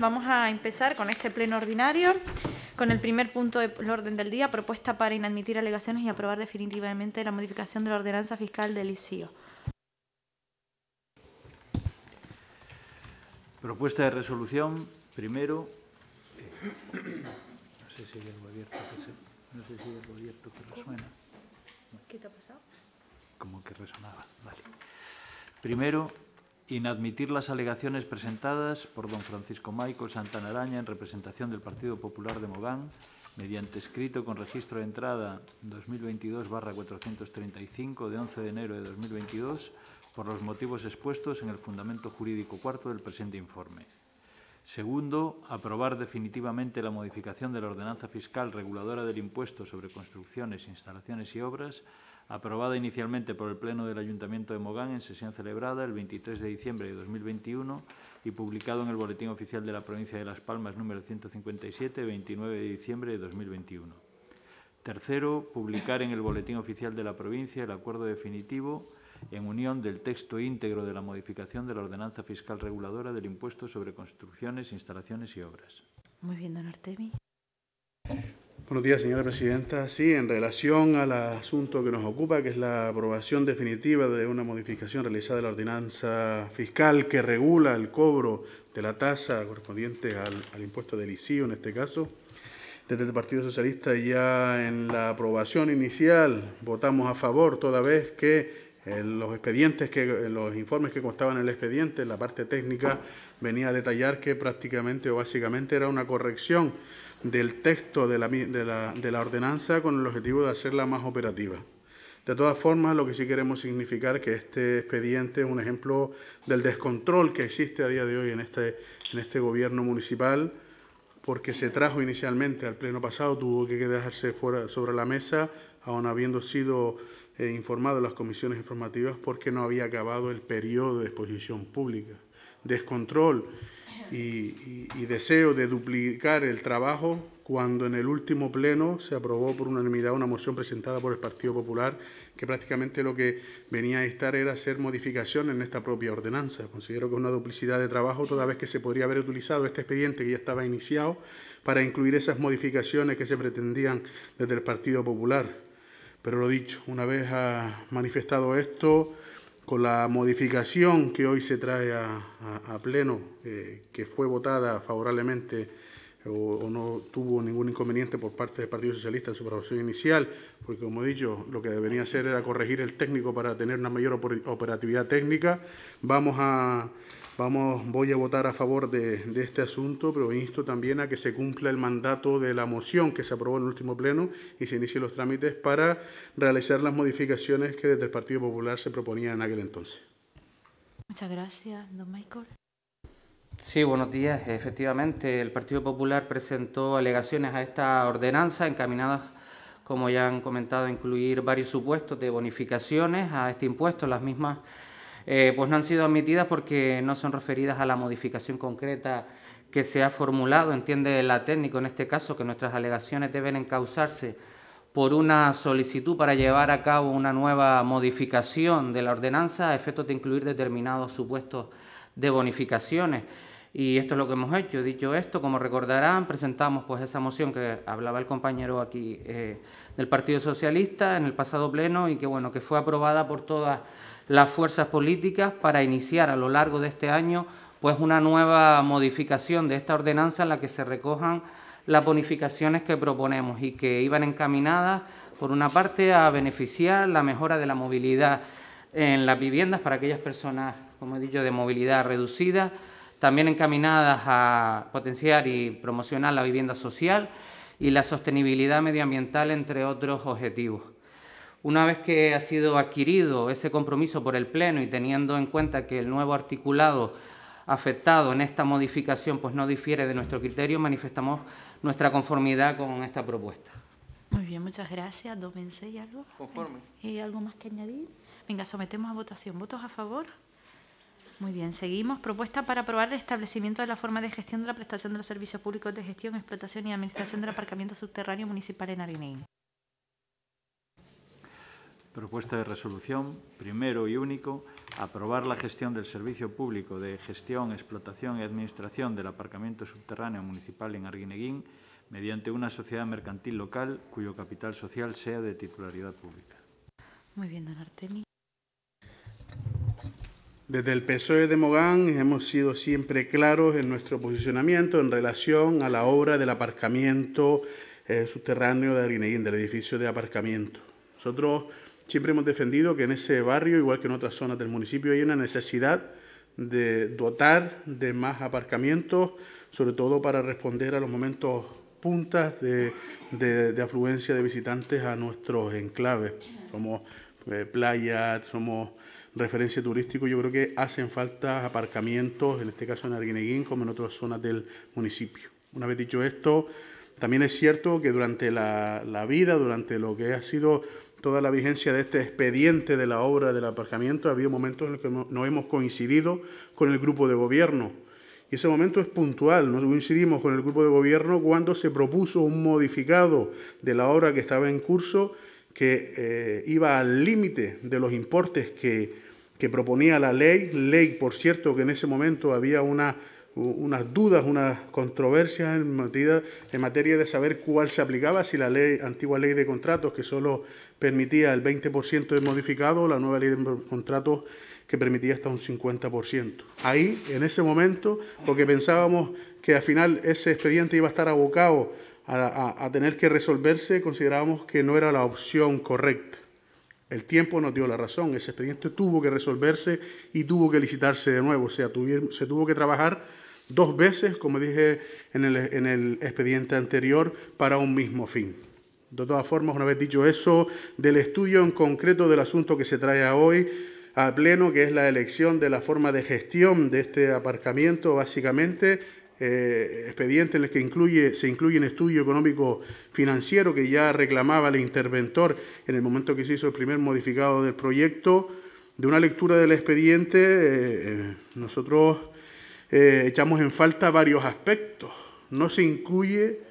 Vamos a empezar con este pleno ordinario, con el primer punto del orden del día, propuesta para inadmitir alegaciones y aprobar definitivamente la modificación de la ordenanza fiscal del ICIO. Propuesta de resolución, primero. No sé si hay algo abierto que, que resuena. ¿Qué te ha pasado? Como que resonaba, vale. Primero, Inadmitir las alegaciones presentadas por don Francisco Michael Santana Araña en representación del Partido Popular de Mogán mediante escrito con registro de entrada 2022-435 de 11 de enero de 2022 por los motivos expuestos en el fundamento jurídico cuarto del presente informe. Segundo, aprobar definitivamente la modificación de la ordenanza fiscal reguladora del impuesto sobre construcciones, instalaciones y obras aprobada inicialmente por el Pleno del Ayuntamiento de Mogán en sesión celebrada el 23 de diciembre de 2021 y publicado en el Boletín Oficial de la Provincia de Las Palmas número 157, 29 de diciembre de 2021. Tercero, publicar en el Boletín Oficial de la Provincia el acuerdo definitivo en unión del texto íntegro de la modificación de la Ordenanza Fiscal Reguladora del Impuesto sobre Construcciones, Instalaciones y Obras. Muy bien, don Artemi. Buenos días, señora presidenta. Sí, en relación al asunto que nos ocupa, que es la aprobación definitiva de una modificación realizada de la ordenanza fiscal que regula el cobro de la tasa correspondiente al, impuesto del ICIO en este caso, desde el Partido Socialista ya en la aprobación inicial votamos a favor toda vez que eh, los expedientes que los informes que constaban en el expediente, en la parte técnica venía a detallar que prácticamente o básicamente era una corrección del texto de la, ordenanza con el objetivo de hacerla más operativa. De todas formas, lo que sí queremos significar es que este expediente es un ejemplo del descontrol que existe a día de hoy en este, este gobierno municipal, porque se trajo inicialmente al pleno pasado, tuvo que quedarse fuera sobre la mesa, aun habiendo sido eh, informado informado las comisiones informativas porque no había acabado el periodo de exposición pública. Descontrol y, deseo de duplicar el trabajo cuando en el último pleno se aprobó por unanimidad una moción presentada por el Partido Popular que prácticamente lo que venía a estar era hacer modificaciones en esta propia ordenanza. Considero que es una duplicidad de trabajo toda vez que se podría haber utilizado este expediente que ya estaba iniciado para incluir esas modificaciones que se pretendían desde el Partido Popular. Pero lo dicho, una vez manifestado esto, con la modificación que hoy se trae a, pleno, eh, que fue votada favorablemente eh, o, no tuvo ningún inconveniente por parte del Partido Socialista en su aprobación inicial, porque como he dicho, lo que debería hacer era corregir el técnico para tener una mayor operatividad técnica. Vamos a Vamos, voy a votar a favor de, de, este asunto, pero insto también a que se cumpla el mandato de la moción que se aprobó en el último pleno y se inicien los trámites para realizar las modificaciones que desde el Partido Popular se proponían en aquel entonces. Muchas gracias, don Michael. Sí, buenos días. Efectivamente, el Partido Popular presentó alegaciones a esta ordenanza encaminadas, como ya han comentado, a incluir varios supuestos de bonificaciones a este impuesto, las mismas eh, pues no han sido admitidas porque no son referidas a la modificación concreta que se ha formulado. Entiende la técnica en este caso que nuestras alegaciones deben encausarse por una solicitud para llevar a cabo una nueva modificación de la ordenanza a efectos de incluir determinados supuestos de bonificaciones. Y esto es lo que hemos hecho. Dicho esto, como recordarán, presentamos pues esa moción que hablaba el compañero aquí eh, del Partido Socialista en el pasado pleno y que bueno, que fue aprobada por todas las fuerzas políticas para iniciar a lo largo de este año pues una nueva modificación de esta ordenanza en la que se recojan las bonificaciones que proponemos y que iban encaminadas, por una parte, a beneficiar la mejora de la movilidad en las viviendas para aquellas personas, como he dicho, de movilidad reducida, también encaminadas a potenciar y promocionar la vivienda social y la sostenibilidad medioambiental, entre otros objetivos. Una vez que ha sido adquirido ese compromiso por el Pleno y teniendo en cuenta que el nuevo articulado afectado en esta modificación pues no difiere de nuestro criterio, manifestamos nuestra conformidad con esta propuesta. Muy bien, muchas gracias. Dómense y algo? Conforme. ¿Y algo más que añadir? Venga, sometemos a votación. ¿Votos a favor? Muy bien, seguimos. Propuesta para aprobar el establecimiento de la forma de gestión de la prestación de los servicios públicos de gestión, explotación y administración del aparcamiento subterráneo municipal en Arineín. Propuesta de resolución, primero y único, aprobar la gestión del Servicio Público de Gestión, Explotación y Administración del Aparcamiento Subterráneo Municipal en Arguineguín mediante una sociedad mercantil local cuyo capital social sea de titularidad pública. Muy bien, don Artemi. Desde el PSOE de Mogán hemos sido siempre claros en nuestro posicionamiento en relación a la obra del aparcamiento eh, subterráneo de Arguineguín, del edificio de aparcamiento. Nosotros Siempre hemos defendido que en ese barrio, igual que en otras zonas del municipio, hay una necesidad de dotar de más aparcamientos, sobre todo para responder a los momentos puntas de, afluencia de visitantes a nuestros enclaves. Somos eh, playas, somos referencia turístico, yo creo que hacen falta aparcamientos, en este caso en Arguineguín, como en otras zonas del municipio. Una vez dicho esto, también es cierto que durante la, la vida, durante lo que ha sido toda la vigencia de este expediente de la obra del aparcamiento. Ha habido momentos en los que no hemos coincidido con el grupo de gobierno. Y ese momento es puntual. no coincidimos con el grupo de gobierno cuando se propuso un modificado de la obra que estaba en curso que eh, iba al límite de los importes que, que, proponía la ley. Ley, por cierto, que en ese momento había una, unas dudas, unas controversias en materia, en materia de saber cuál se aplicaba, si la ley, antigua ley de contratos que solo permitía el 20% de modificado, la nueva ley de contratos que permitía hasta un 50%. Ahí, en ese momento, porque pensábamos que al final ese expediente iba a estar abocado a, a, tener que resolverse, considerábamos que no era la opción correcta. El tiempo nos dio la razón, ese expediente tuvo que resolverse y tuvo que licitarse de nuevo, o sea, se tuvo que trabajar dos veces, como dije en el expediente anterior, para un mismo fin. De todas formas, una vez dicho eso, del estudio en concreto del asunto que se trae hoy a pleno, que es la elección de la forma de gestión de este aparcamiento, básicamente, eh, expediente en el que incluye, se incluye un estudio económico financiero que ya reclamaba el interventor en el momento que se hizo el primer modificado del proyecto. De una lectura del expediente, eh, nosotros eh, echamos en falta varios aspectos. No se incluye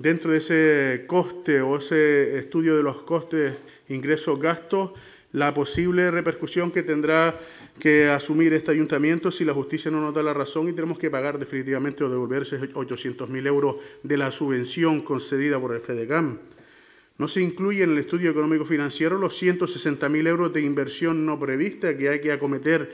dentro de ese coste o ese estudio de los costes, ingresos, gastos, la posible repercusión que tendrá que asumir este ayuntamiento si la justicia no nota la razón y tenemos que pagar definitivamente o devolverse 800.000 euros de la subvención concedida por el FEDECAM. No se incluye en el estudio económico financiero los 160.000 euros de inversión no prevista que hay que acometer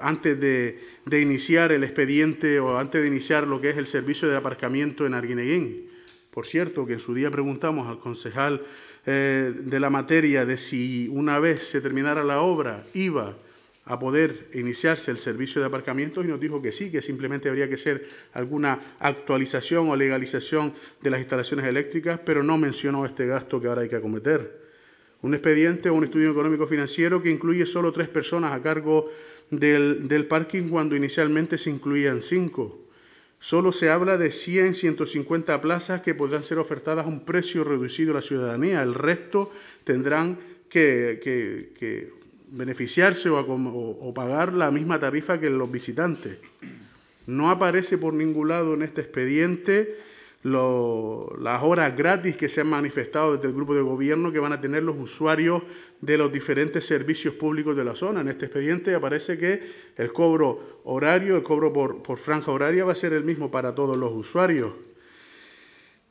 antes de, de, iniciar el expediente o antes de iniciar lo que es el servicio de aparcamiento en Arguineguín. Por cierto, que en su día preguntamos al concejal eh, de la materia de si una vez se terminara la obra iba a poder iniciarse el servicio de aparcamiento y nos dijo que sí, que simplemente habría que hacer alguna actualización o legalización de las instalaciones eléctricas, pero no mencionó este gasto que ahora hay que acometer. Un expediente o un estudio económico financiero que incluye solo tres personas a cargo del, del parking cuando inicialmente se incluían cinco Solo se habla de 100, 150 plazas que podrán ser ofertadas a un precio reducido a la ciudadanía. El resto tendrán que, beneficiarse o pagar la misma tarifa que los visitantes. No aparece por ningún lado en este expediente las horas gratis que se han manifestado desde el grupo de gobierno que van a tener los usuarios de los diferentes servicios públicos de la zona. En este expediente aparece que el cobro horario, el cobro por, por franja horaria va a ser el mismo para todos los usuarios.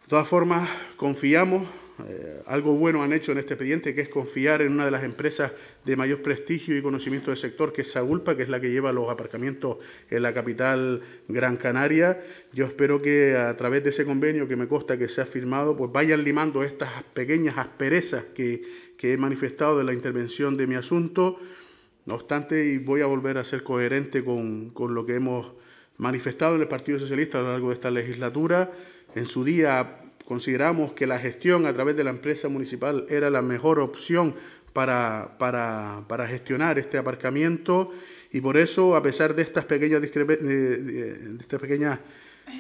De todas formas, confiamos eh, algo bueno han hecho en este expediente, que es confiar en una de las empresas de mayor prestigio y conocimiento del sector, que es Sagulpa, que es la que lleva los aparcamientos en la capital Gran Canaria. Yo espero que a través de ese convenio que me consta que se ha firmado, pues vayan limando estas pequeñas asperezas que, que he manifestado en la intervención de mi asunto. No obstante, y voy a volver a ser coherente con, con lo que hemos manifestado en el Partido Socialista a lo largo de esta legislatura. En su día Consideramos que la gestión a través de la empresa municipal era la mejor opción para, para, gestionar este aparcamiento y por eso, a pesar de estas pequeñas, de estas pequeñas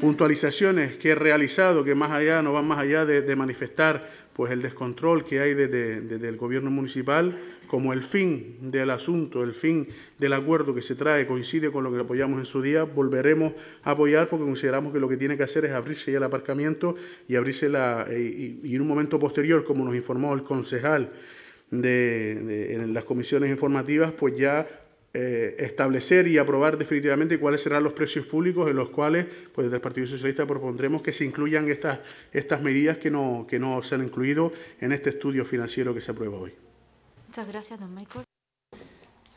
puntualizaciones que he realizado, que más allá no van más allá de, manifestar pues el descontrol que hay desde, desde el gobierno municipal, como el fin del asunto, el fin del acuerdo que se trae coincide con lo que apoyamos en su día, volveremos a apoyar porque consideramos que lo que tiene que hacer es abrirse ya el aparcamiento y abrirse la, eh, y, en un momento posterior, como nos informó el concejal de, las comisiones informativas, pues ya eh, establecer y aprobar definitivamente cuáles serán los precios públicos en los cuales, pues desde el Partido Socialista propondremos que se incluyan estas, estas medidas que no, que no se han incluido en este estudio financiero que se aprueba hoy. Muchas gracias, don Michael.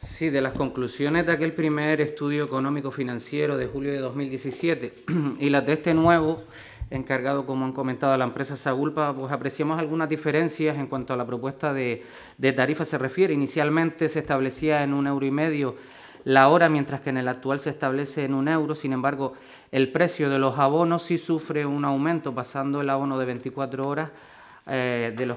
Sí, de las conclusiones de aquel primer estudio económico financiero de julio de 2017 y las de este nuevo encargado, como han comentado, a la empresa Sagulpa, pues apreciamos algunas diferencias en cuanto a la propuesta de, de tarifa se refiere. Inicialmente se establecía en un euro y medio la hora, mientras que en el actual se establece en un euro. Sin embargo, el precio de los abonos sí sufre un aumento, pasando el abono de 24 horas eh, de, los,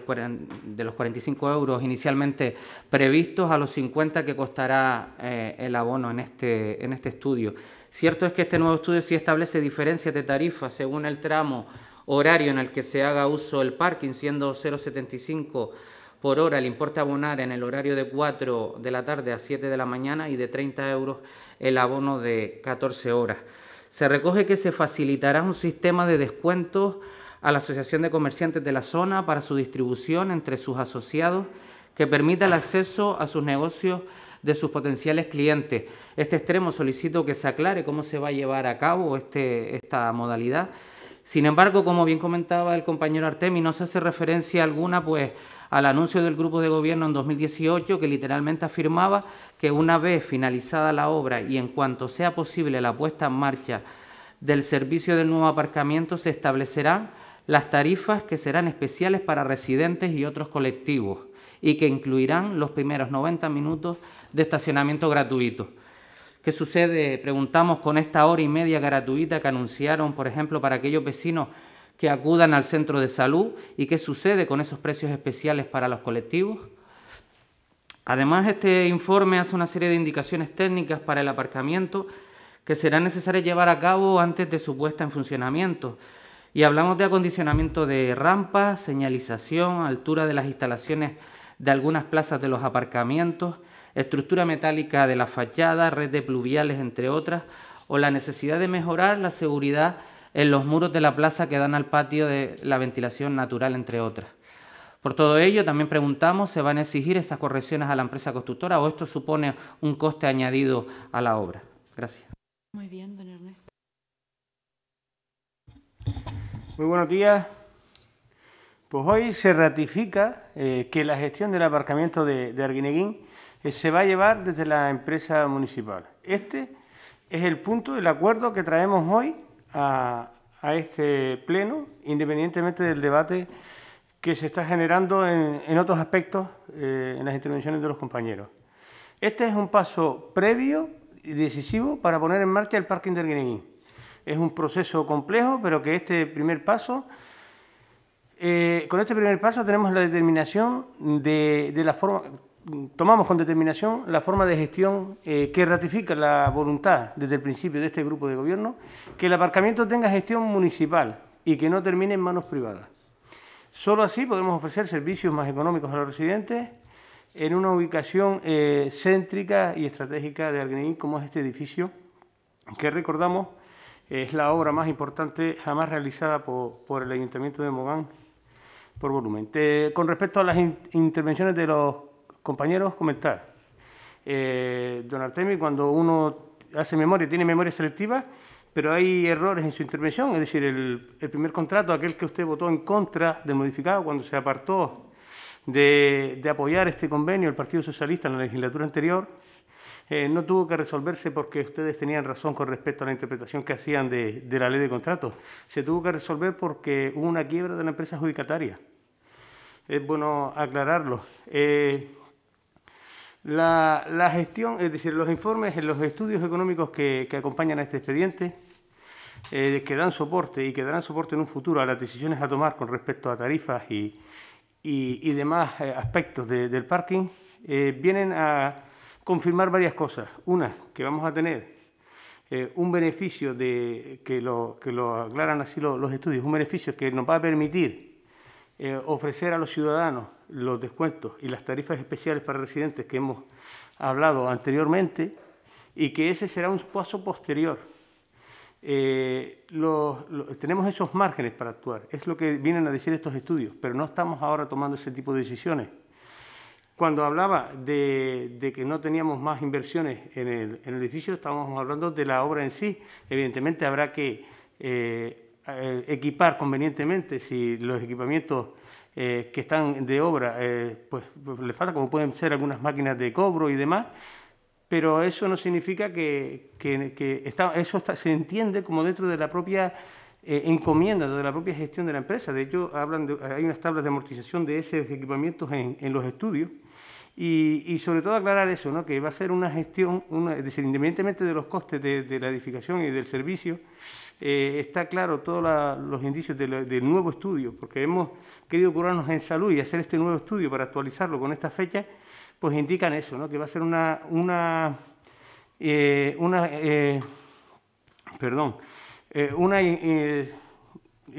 de los 45 euros inicialmente previstos a los 50 que costará eh, el abono en este, en este estudio. Cierto es que este nuevo estudio sí establece diferencias de tarifa según el tramo horario en el que se haga uso el parking, siendo 0,75 por hora el importe abonar en el horario de 4 de la tarde a 7 de la mañana y de 30 euros el abono de 14 horas. Se recoge que se facilitará un sistema de descuentos a la Asociación de Comerciantes de la zona para su distribución entre sus asociados que permita el acceso a sus negocios de sus potenciales clientes. Este extremo solicito que se aclare cómo se va a llevar a cabo este, esta modalidad. Sin embargo, como bien comentaba el compañero Artemi, no se hace referencia alguna pues, al anuncio del grupo de gobierno en 2018 que literalmente afirmaba que una vez finalizada la obra y en cuanto sea posible la puesta en marcha del servicio del nuevo aparcamiento se establecerán las tarifas que serán especiales para residentes y otros colectivos y que incluirán los primeros 90 minutos de estacionamiento gratuito. ¿Qué sucede? Preguntamos con esta hora y media gratuita que anunciaron, por ejemplo, para aquellos vecinos que acudan al centro de salud y qué sucede con esos precios especiales para los colectivos. Además, este informe hace una serie de indicaciones técnicas para el aparcamiento que será necesario llevar a cabo antes de su puesta en funcionamiento. Y hablamos de acondicionamiento de rampas, señalización, altura de las instalaciones de algunas plazas de los aparcamientos, estructura metálica de la fachada, red de pluviales, entre otras, o la necesidad de mejorar la seguridad en los muros de la plaza que dan al patio de la ventilación natural, entre otras. Por todo ello, también preguntamos, ¿se van a exigir estas correcciones a la empresa constructora o esto supone un coste añadido a la obra? Gracias. Muy bien, don Muy buenos días. Pues hoy se ratifica eh, que la gestión del aparcamiento de, Arguineguín eh, se va a llevar desde la empresa municipal. Este es el punto del acuerdo que traemos hoy a, este pleno, independientemente del debate que se está generando en, otros aspectos eh, en las intervenciones de los compañeros. Este es un paso previo y decisivo para poner en marcha el parking de Arguineguín es un proceso complejo, pero que este primer paso, eh, con este primer paso tenemos la determinación de, la forma, tomamos con determinación la forma de gestión eh, que ratifica la voluntad desde el principio de este grupo de gobierno, que el aparcamiento tenga gestión municipal y que no termine en manos privadas. Solo así podemos ofrecer servicios más económicos a los residentes en una ubicación eh, céntrica y estratégica de Arguineguín como es este edificio que recordamos es la obra más importante jamás realizada por, por el Ayuntamiento de Mogán por volumen. con respecto a las intervenciones de los compañeros, comentar. Eh, don Artemi, cuando uno hace memoria, tiene memoria selectiva, pero hay errores en su intervención, es decir, el, primer contrato, aquel que usted votó en contra del modificado cuando se apartó de, apoyar este convenio el Partido Socialista en la legislatura anterior, eh, no tuvo que resolverse porque ustedes tenían razón con respecto a la interpretación que hacían de, la ley de contratos. Se tuvo que resolver porque hubo una quiebra de la empresa adjudicataria. Es bueno aclararlo. Eh, la, gestión, es decir, los informes, los estudios económicos que, acompañan a este expediente, eh, que dan soporte y que darán soporte en un futuro a las decisiones a tomar con respecto a tarifas y, demás aspectos del parking, vienen a, confirmar varias cosas. Una, que vamos a tener eh, un beneficio de, que, lo, lo aclaran así los, estudios, un beneficio que nos va a permitir eh, ofrecer a los ciudadanos los descuentos y las tarifas especiales para residentes que hemos hablado anteriormente y que ese será un paso posterior. Eh, tenemos esos márgenes para actuar, es lo que vienen a decir estos estudios, pero no estamos ahora tomando ese tipo de decisiones. Cuando hablaba de, que no teníamos más inversiones en el, edificio, estábamos hablando de la obra en sí. Evidentemente habrá que eh, equipar convenientemente si los equipamientos eh, que están de obra, eh, pues, pues, le falta, como pueden ser algunas máquinas de cobro y demás, pero eso no significa que, eso se entiende como dentro de la propia encomienda, de la propia gestión de la empresa. De hecho, hablan hay unas tablas de amortización de esos equipamientos en, en los estudios y, sobre todo aclarar eso, ¿no? que va a ser una gestión, una, independientemente de los costes de, la edificación y del servicio, eh, está claro todos los indicios del nuevo estudio, porque hemos querido curarnos en salud y hacer este nuevo estudio para actualizarlo con esta fecha, pues indican eso, ¿no? que va a ser una, una, eh, una eh, perdón, una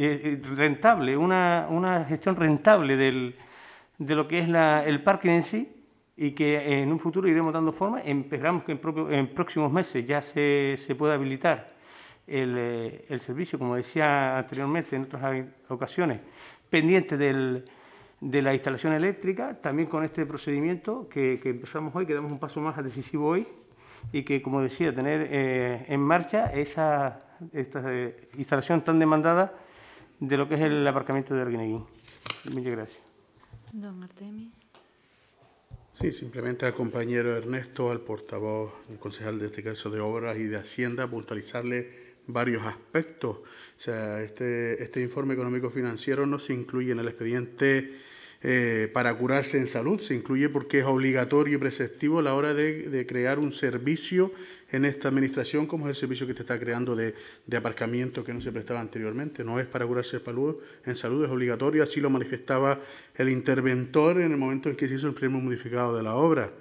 rentable, una, gestión rentable de lo que es el parque en sí y que en un futuro iremos dando forma. Esperamos que en, próximos meses ya se, se pueda habilitar el, eh, el, servicio, como decía anteriormente en otras ocasiones, pendiente del, de la instalación eléctrica, también con este procedimiento que, que, empezamos hoy, que damos un paso más decisivo hoy y que, como decía, tener eh, en marcha esa esta, eh, instalación tan demandada de lo que es el aparcamiento de Arguineguín. Muchas gracias. Don Artemio. Sí, simplemente al compañero Ernesto, al portavoz, al concejal de este caso de Obras y de Hacienda, puntualizarle varios aspectos. O sea, este, este informe económico financiero no se incluye en el expediente eh, para curarse en salud. Se incluye porque es obligatorio y preceptivo a la hora de, crear un servicio en esta administración, como es el servicio que te está creando de, de, aparcamiento que no se prestaba anteriormente. No es para curarse en salud, es obligatorio. Así lo manifestaba el interventor en el momento en que se hizo el primer modificado de la obra.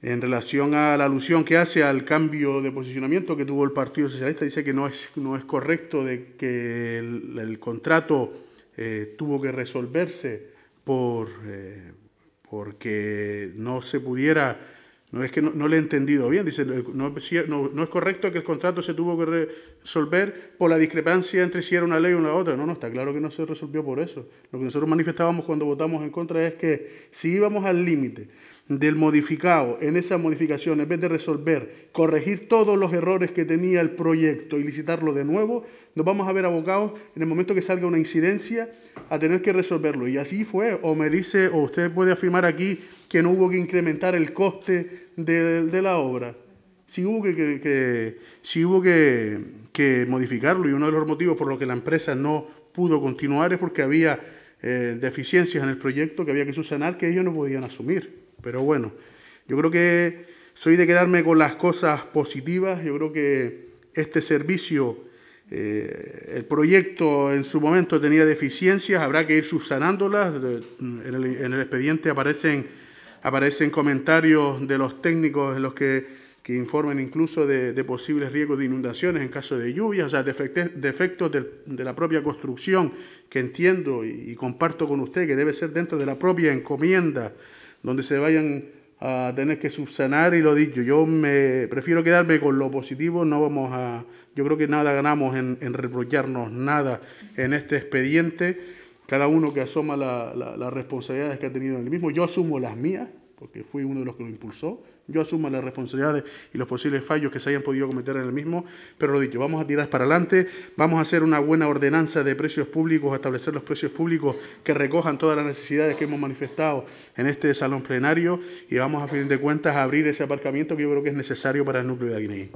En relación a la alusión que hace al cambio de posicionamiento que tuvo el Partido Socialista, dice que no es, no es correcto de que el, contrato eh, tuvo que resolverse por, eh, porque no se pudiera, no es que no, le he entendido bien, dice, no, es correcto que el contrato se tuvo que resolver por la discrepancia entre si era una ley o una otra. No, no, está claro que no se resolvió por eso. Lo que nosotros manifestábamos cuando votamos en contra es que si íbamos al límite del modificado, en esa modificación, en vez de resolver, corregir todos los errores que tenía el proyecto y licitarlo de nuevo, nos vamos a ver abocados en el momento que salga una incidencia a tener que resolverlo. Y así fue, o me dice, o usted puede afirmar aquí que no hubo que incrementar el coste de, la obra. Sí hubo, que, modificarlo y uno de los motivos por los que la empresa no pudo continuar es porque había eh, deficiencias en el proyecto que había que subsanar que ellos no podían asumir. Pero bueno, yo creo que soy de quedarme con las cosas positivas. Yo creo que este servicio, eh, el proyecto en su momento tenía deficiencias, habrá que ir subsanándolas. En el, expediente aparecen, comentarios de los técnicos en los que que informan incluso de, posibles riesgos de inundaciones en caso de lluvias, o sea, defectos de, de la propia construcción, que entiendo y, comparto con usted que debe ser dentro de la propia encomienda donde se vayan a tener que subsanar y lo dicho. Yo me prefiero quedarme con lo positivo, no vamos a, yo creo que nada ganamos en, reprocharnos nada en este expediente, cada uno que asoma las responsabilidades que ha tenido en el mismo, yo asumo las mías, porque fui uno de los que lo impulsó, yo asumo las responsabilidades y los posibles fallos que se hayan podido cometer en el mismo, pero lo dicho, vamos a tirar para adelante, vamos a hacer una buena ordenanza de precios públicos, establecer los precios públicos que recojan todas las necesidades que hemos manifestado en este salón plenario y vamos a fin de cuentas a abrir ese aparcamiento que yo creo que es necesario para el núcleo de Aguineguín.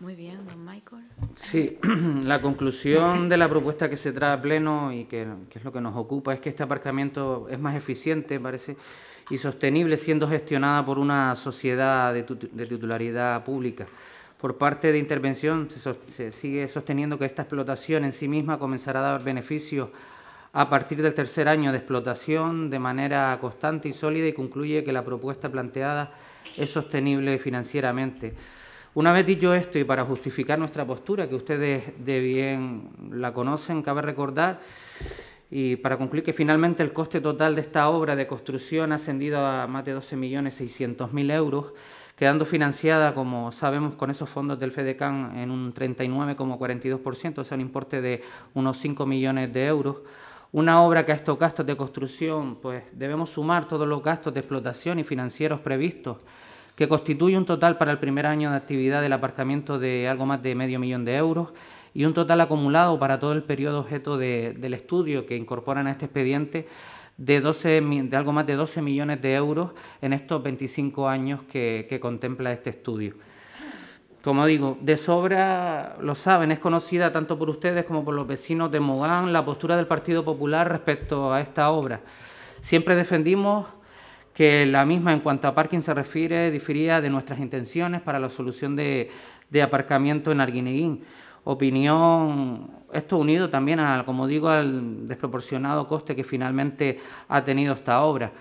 Muy bien, don Michael. Sí, la conclusión de la propuesta que se trae a pleno y que, que es lo que nos ocupa es que este aparcamiento es más eficiente, parece y sostenible siendo gestionada por una sociedad de, titularidad pública. Por parte de intervención se, se sigue sosteniendo que esta explotación en sí misma comenzará a dar beneficios a partir del tercer año de explotación de manera constante y sólida y concluye que la propuesta planteada es sostenible financieramente. Una vez dicho esto y para justificar nuestra postura, que ustedes de bien la conocen, cabe recordar y para concluir que finalmente el coste total de esta obra de construcción ha ascendido a más de 12.600.000 euros, quedando financiada, como sabemos, con esos fondos del FEDECAN en un 39,42%, o sea, un importe de unos 5 millones de euros. Una obra que a estos gastos de construcción pues debemos sumar todos los gastos de explotación y financieros previstos, que constituye un total para el primer año de actividad del aparcamiento de algo más de medio millón de euros y un total acumulado para todo el periodo objeto del estudio que incorporan a este expediente de, 12, de algo más de 12 millones de euros en estos 25 años que, contempla este estudio. Como digo, de sobra lo saben, es conocida tanto por ustedes como por los vecinos de Mogán la postura del Partido Popular respecto a esta obra. Siempre defendimos que la misma en cuanto a parking se refiere difería de nuestras intenciones para la solución de, de aparcamiento en Arguineguín opinión, esto unido también, al como digo, al desproporcionado coste que finalmente ha tenido esta obra.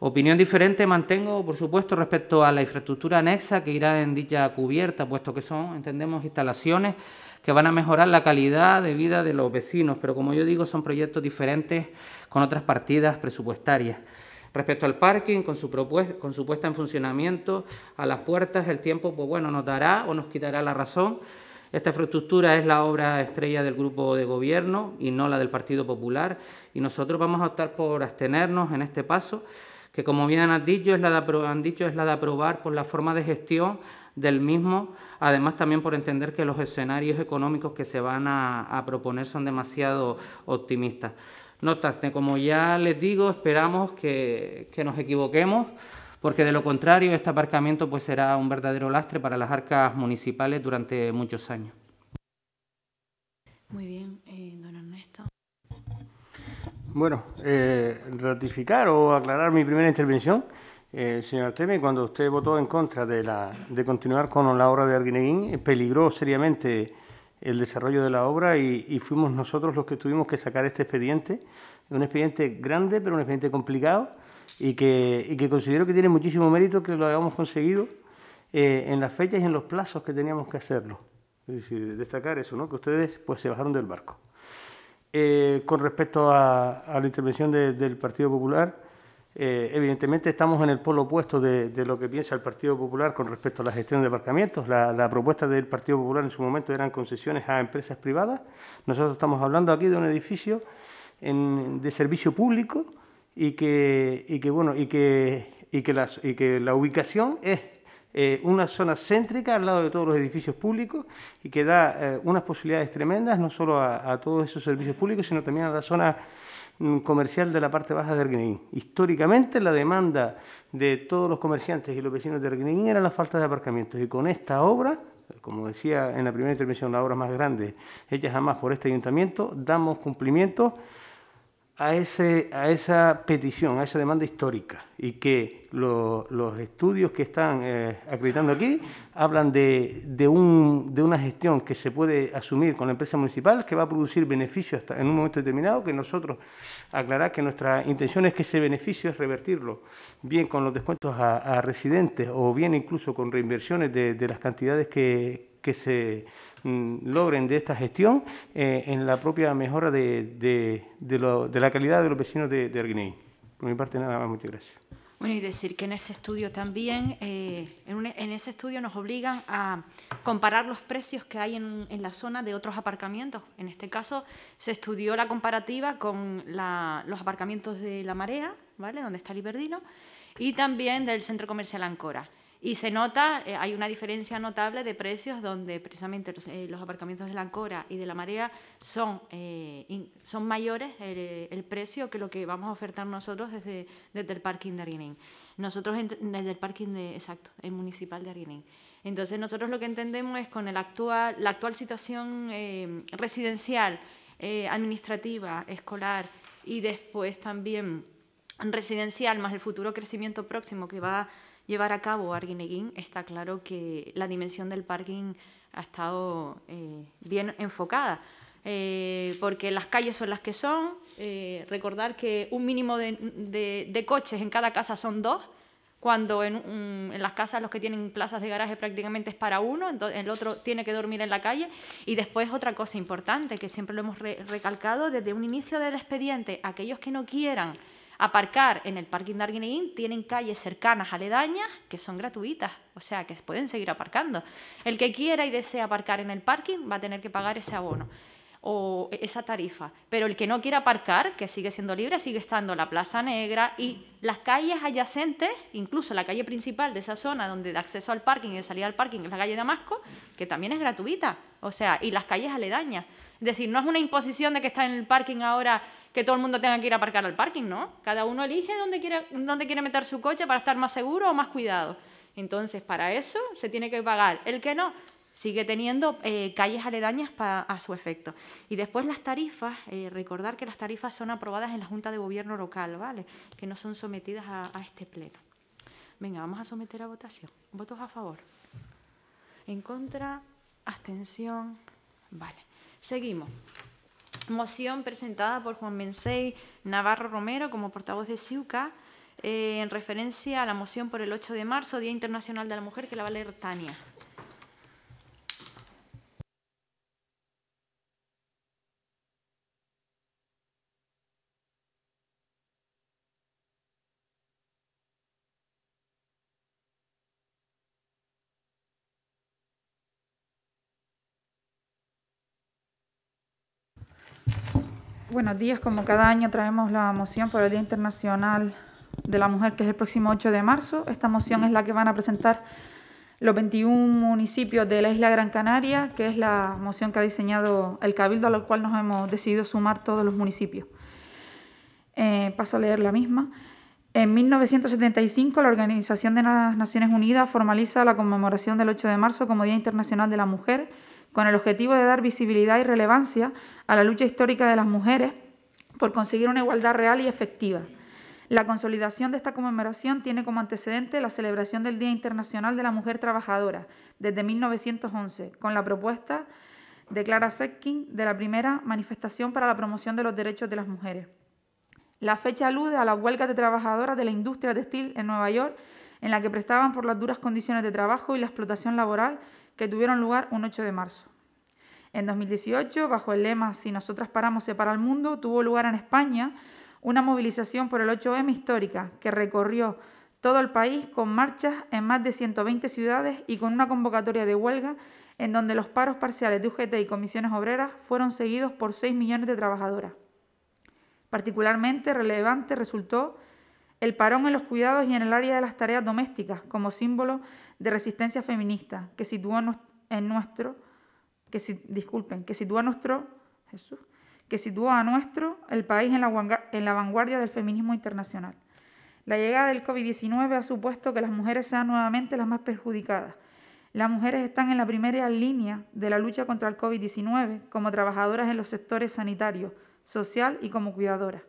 Opinión diferente mantengo, por supuesto, respecto a la infraestructura anexa que irá en dicha cubierta, puesto que son, entendemos, instalaciones que van a mejorar la calidad de vida de los vecinos, pero como yo digo, son proyectos diferentes con otras partidas presupuestarias. Respecto al parking, con su, propuesta, con su puesta en funcionamiento, a las puertas, el tiempo, pues bueno, nos dará o nos quitará la razón, esta infraestructura es la obra estrella del grupo de gobierno y no la del Partido Popular y nosotros vamos a optar por abstenernos en este paso, que como bien han dicho es la de, aprobar por la forma de gestión del mismo, además también por entender que los escenarios económicos que se van a, proponer son demasiado optimistas. No obstante, como ya les digo, esperamos que nos equivoquemos porque de lo contrario este aparcamiento pues será un verdadero lastre para las arcas municipales durante muchos años. Muy bien, eh, don Ernesto. Bueno, eh, ratificar o aclarar mi primera intervención. Eh, señor cuando usted votó en contra de, la, de continuar con la obra de Arguineguín, eh, peligró seriamente el desarrollo de la obra y, y, fuimos nosotros los que tuvimos que sacar este expediente. Un expediente grande, pero un expediente complicado, y que, considero que tiene muchísimo mérito que lo hayamos conseguido eh, en las fechas y en los plazos que teníamos que hacerlo. Es decir, destacar eso, ¿no? que ustedes pues, se bajaron del barco. Eh, con respecto a, la intervención del Partido Popular, eh, evidentemente estamos en el polo opuesto de, lo que piensa el Partido Popular con respecto a la gestión de aparcamientos. La, propuesta del Partido Popular en su momento eran concesiones a empresas privadas. Nosotros estamos hablando aquí de un edificio de servicio público y que, y que, bueno, y que, y que, la, ubicación es eh, una zona céntrica al lado de todos los edificios públicos y que da eh, unas posibilidades tremendas no solo a, todos esos servicios públicos, sino también a la zona mm, comercial de la parte baja de Arguineguín. Históricamente la demanda de todos los comerciantes y los vecinos de Arguineguín era la falta de aparcamientos y con esta obra como decía en la primera intervención, la obra más grande hecha jamás por este ayuntamiento, damos cumplimiento a, ese, a esa petición, a esa demanda histórica, y que los estudios que están eh, acreditando aquí hablan de, un, de, una gestión que se puede asumir con la empresa municipal, que va a producir beneficios en un momento determinado, que nosotros aclarar que nuestra intención es que ese beneficio es revertirlo, bien con los descuentos a, residentes o bien incluso con reinversiones de, las cantidades que, que se Mm, logren de esta gestión eh, en la propia mejora de, la calidad de los vecinos de, de Por mi parte, nada más, muchas gracias. Bueno, y decir que en ese estudio también, eh, en, ese estudio nos obligan a comparar los precios que hay en, la zona de otros aparcamientos. En este caso se estudió la comparativa con los aparcamientos de La Marea, ¿vale? Donde está el y también del Centro Comercial Ancora. Y se nota, eh, hay una diferencia notable de precios donde precisamente eh, los, aparcamientos de la Ancora y de la Marea son, eh, son mayores el, precio que lo que vamos a ofertar nosotros desde, desde el parking de Arinín. Nosotros desde el parking de, exacto, el municipal de Arinín. Entonces nosotros lo que entendemos es con el actual, la actual situación residencial, administrativa, escolar y después también residencial, más el futuro crecimiento próximo que va llevar a cabo Arguineguín, está claro que la dimensión del parking ha estado eh, bien enfocada, eh, porque las calles son las que son. Eh, recordar que un mínimo de, coches en cada casa son dos, cuando en, las casas los que tienen plazas de garaje prácticamente es para uno, entonces el otro tiene que dormir en la calle. Y después otra cosa importante, que siempre lo hemos recalcado desde un inicio del expediente, aquellos que no quieran aparcar en el parking de Arguineguín tienen calles cercanas aledañas que son gratuitas, o sea que pueden seguir aparcando. El que quiera y desea aparcar en el parking va a tener que pagar ese abono o esa tarifa, pero el que no quiera aparcar, que sigue siendo libre, sigue estando la Plaza Negra y las calles adyacentes, incluso la calle principal de esa zona donde da acceso al parking y de salida al parking es la calle Damasco, que también es gratuita, o sea, y las calles aledañas. Es decir, no es una imposición de que está en el parking ahora que todo el mundo tenga que ir a aparcar al parking, ¿no? Cada uno elige dónde quiere, dónde quiere meter su coche para estar más seguro o más cuidado. Entonces, para eso se tiene que pagar. El que no, sigue teniendo eh, calles aledañas a su efecto. Y después las tarifas, eh, recordar que las tarifas son aprobadas en la Junta de Gobierno local, ¿vale? Que no son sometidas a, a este pleno. Venga, vamos a someter a votación. ¿Votos a favor? ¿En contra? ¿Abstención? Vale. Seguimos. Moción presentada por Juan Bensei Navarro Romero como portavoz de SIUCA eh, en referencia a la moción por el 8 de marzo, Día Internacional de la Mujer, que la va a leer Tania. Buenos días, como cada año traemos la moción por el Día Internacional de la Mujer, que es el próximo 8 de marzo. Esta moción es la que van a presentar los 21 municipios de la isla Gran Canaria, que es la moción que ha diseñado el Cabildo, a la cual nos hemos decidido sumar todos los municipios. Eh, paso a leer la misma. En 1975, la Organización de las Naciones Unidas formaliza la conmemoración del 8 de marzo como Día Internacional de la Mujer con el objetivo de dar visibilidad y relevancia a la lucha histórica de las mujeres por conseguir una igualdad real y efectiva. La consolidación de esta conmemoración tiene como antecedente la celebración del Día Internacional de la Mujer Trabajadora desde 1911, con la propuesta de Clara Setkin de la primera manifestación para la promoción de los derechos de las mujeres. La fecha alude a la huelga de trabajadoras de la industria textil en Nueva York, en la que prestaban por las duras condiciones de trabajo y la explotación laboral que tuvieron lugar un 8 de marzo. En 2018, bajo el lema Si nosotras paramos se para el mundo, tuvo lugar en España una movilización por el 8M histórica que recorrió todo el país con marchas en más de 120 ciudades y con una convocatoria de huelga en donde los paros parciales de UGT y comisiones obreras fueron seguidos por 6 millones de trabajadoras. Particularmente relevante resultó el parón en los cuidados y en el área de las tareas domésticas como símbolo de resistencia feminista que sitúa en nuestro, que si, disculpen, que sitúa nuestro, Jesús, que sitúa a nuestro, el país en la, vanguardia del feminismo internacional. La llegada del COVID-19 ha supuesto que las mujeres sean nuevamente las más perjudicadas. Las mujeres están en la primera línea de la lucha contra el COVID-19 como trabajadoras en los sectores sanitarios, social y como cuidadoras.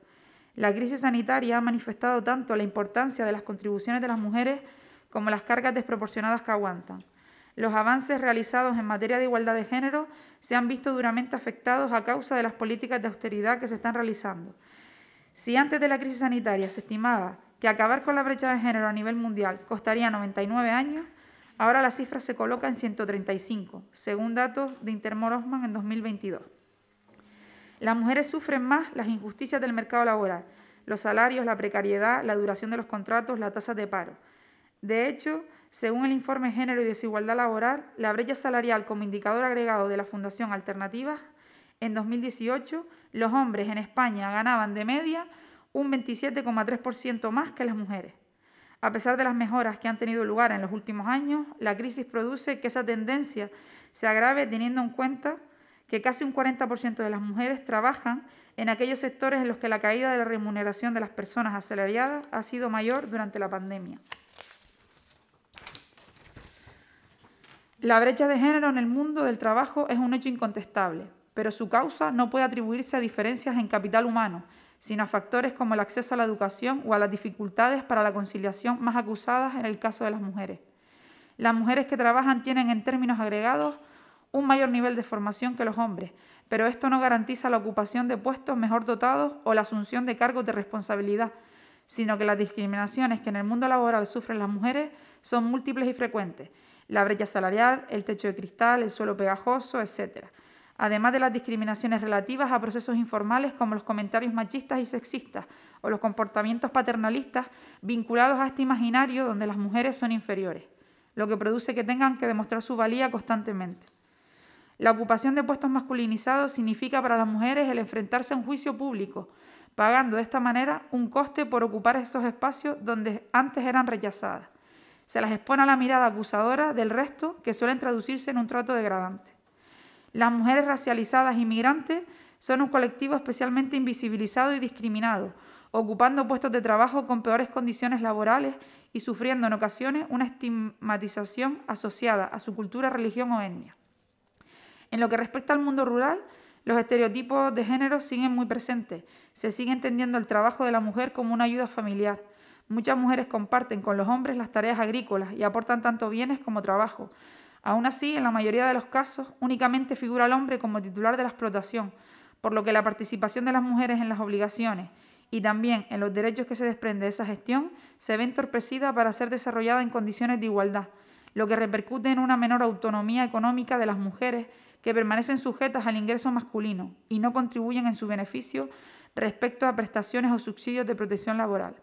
La crisis sanitaria ha manifestado tanto la importancia de las contribuciones de las mujeres como las cargas desproporcionadas que aguantan. Los avances realizados en materia de igualdad de género se han visto duramente afectados a causa de las políticas de austeridad que se están realizando. Si antes de la crisis sanitaria se estimaba que acabar con la brecha de género a nivel mundial costaría 99 años, ahora la cifra se coloca en 135, según datos de Intermor en 2022. Las mujeres sufren más las injusticias del mercado laboral, los salarios, la precariedad, la duración de los contratos, la tasa de paro. De hecho, según el informe Género y Desigualdad Laboral, la brecha salarial como indicador agregado de la Fundación Alternativas, en 2018 los hombres en España ganaban de media un 27,3% más que las mujeres. A pesar de las mejoras que han tenido lugar en los últimos años, la crisis produce que esa tendencia se agrave teniendo en cuenta que casi un 40% de las mujeres trabajan en aquellos sectores en los que la caída de la remuneración de las personas asalariadas ha sido mayor durante la pandemia. La brecha de género en el mundo del trabajo es un hecho incontestable, pero su causa no puede atribuirse a diferencias en capital humano, sino a factores como el acceso a la educación o a las dificultades para la conciliación más acusadas en el caso de las mujeres. Las mujeres que trabajan tienen en términos agregados un mayor nivel de formación que los hombres, pero esto no garantiza la ocupación de puestos mejor dotados o la asunción de cargos de responsabilidad, sino que las discriminaciones que en el mundo laboral sufren las mujeres son múltiples y frecuentes la brecha salarial, el techo de cristal, el suelo pegajoso, etc. Además de las discriminaciones relativas a procesos informales como los comentarios machistas y sexistas o los comportamientos paternalistas vinculados a este imaginario donde las mujeres son inferiores, lo que produce que tengan que demostrar su valía constantemente. La ocupación de puestos masculinizados significa para las mujeres el enfrentarse a un juicio público, pagando de esta manera un coste por ocupar estos espacios donde antes eran rechazadas. Se las expone a la mirada acusadora del resto que suelen traducirse en un trato degradante. Las mujeres racializadas inmigrantes son un colectivo especialmente invisibilizado y discriminado, ocupando puestos de trabajo con peores condiciones laborales y sufriendo en ocasiones una estigmatización asociada a su cultura, religión o etnia. En lo que respecta al mundo rural, los estereotipos de género siguen muy presentes. Se sigue entendiendo el trabajo de la mujer como una ayuda familiar, Muchas mujeres comparten con los hombres las tareas agrícolas y aportan tanto bienes como trabajo. Aún así, en la mayoría de los casos, únicamente figura el hombre como titular de la explotación, por lo que la participación de las mujeres en las obligaciones y también en los derechos que se desprende de esa gestión se ve entorpecida para ser desarrollada en condiciones de igualdad, lo que repercute en una menor autonomía económica de las mujeres que permanecen sujetas al ingreso masculino y no contribuyen en su beneficio respecto a prestaciones o subsidios de protección laboral.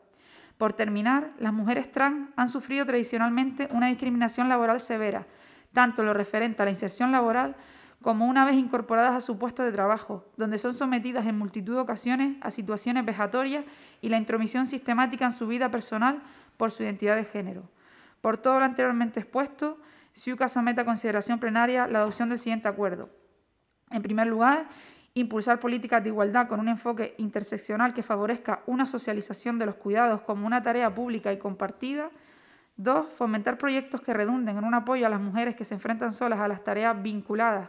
Por terminar, las mujeres trans han sufrido tradicionalmente una discriminación laboral severa, tanto lo referente a la inserción laboral como una vez incorporadas a su puesto de trabajo, donde son sometidas en multitud de ocasiones a situaciones vejatorias y la intromisión sistemática en su vida personal por su identidad de género. Por todo lo anteriormente expuesto, SIUCA somete a consideración plenaria la adopción del siguiente acuerdo. En primer lugar, impulsar políticas de igualdad con un enfoque interseccional que favorezca una socialización de los cuidados como una tarea pública y compartida. Dos, fomentar proyectos que redunden en un apoyo a las mujeres que se enfrentan solas a las tareas vinculadas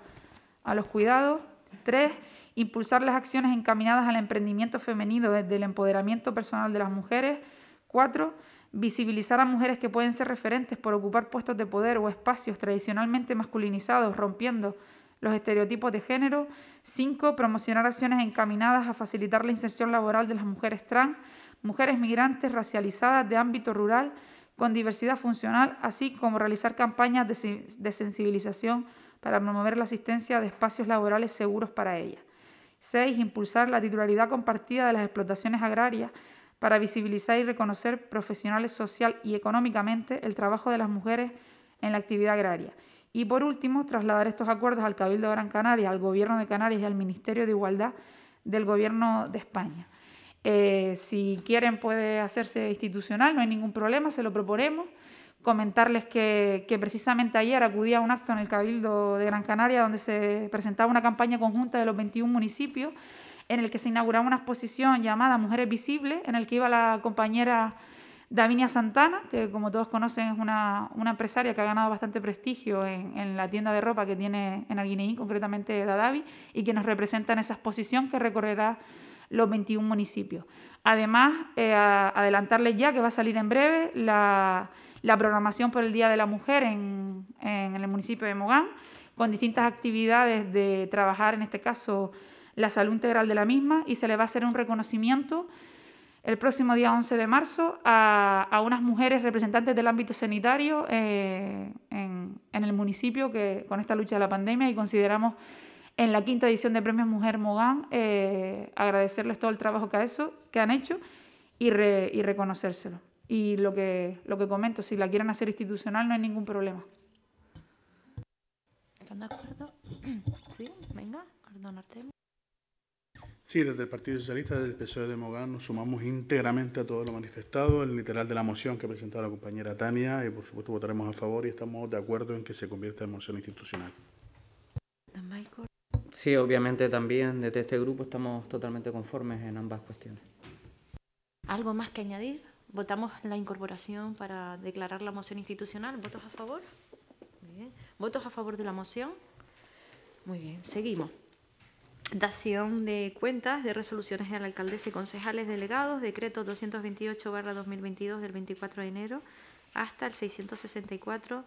a los cuidados. Tres, impulsar las acciones encaminadas al emprendimiento femenino desde el empoderamiento personal de las mujeres. Cuatro, visibilizar a mujeres que pueden ser referentes por ocupar puestos de poder o espacios tradicionalmente masculinizados, rompiendo los estereotipos de género. 5. Promocionar acciones encaminadas a facilitar la inserción laboral de las mujeres trans, mujeres migrantes racializadas de ámbito rural con diversidad funcional, así como realizar campañas de, de sensibilización para promover la asistencia de espacios laborales seguros para ellas. 6. Impulsar la titularidad compartida de las explotaciones agrarias para visibilizar y reconocer profesionales social y económicamente el trabajo de las mujeres en la actividad agraria. Y por último, trasladar estos acuerdos al Cabildo de Gran Canaria, al Gobierno de Canarias y al Ministerio de Igualdad del Gobierno de España. Eh, si quieren puede hacerse institucional, no hay ningún problema, se lo proponemos. Comentarles que, que, precisamente ayer acudí a un acto en el Cabildo de Gran Canaria donde se presentaba una campaña conjunta de los 21 municipios en el que se inauguraba una exposición llamada Mujeres Visibles, en el que iba la compañera Davinia Santana, que como todos conocen es una, empresaria que ha ganado bastante prestigio en, la tienda de ropa que tiene en Aguineí, concretamente Dadavi, y que nos representa en esa exposición que recorrerá los 21 municipios. Además, eh, adelantarles ya que va a salir en breve la, programación por el Día de la Mujer en, en, el municipio de Mogán, con distintas actividades de trabajar, en este caso, la salud integral de la misma, y se le va a hacer un reconocimiento el próximo día 11 de marzo a, unas mujeres representantes del ámbito sanitario eh, en, el municipio que, con esta lucha de la pandemia y consideramos en la quinta edición de Premios Mujer Mogán eh, agradecerles todo el trabajo que, eso, que han hecho y, reconocérselo. Y lo que, lo que comento, si la quieren hacer institucional no hay ningún problema. ¿Están de acuerdo? Sí, venga, Sí, desde el Partido Socialista, desde el PSOE de Mogán, nos sumamos íntegramente a todo lo manifestado, el literal de la moción que ha presentado la compañera Tania, y por supuesto votaremos a favor y estamos de acuerdo en que se convierta en moción institucional. Sí, obviamente también desde este grupo estamos totalmente conformes en ambas cuestiones. ¿Algo más que añadir? Votamos la incorporación para declarar la moción institucional. ¿Votos a favor? ¿Votos a favor de la moción? Muy bien, seguimos dación de cuentas, de resoluciones de la y concejales delegados, decreto 228-2022 barra del 24 de enero hasta el 664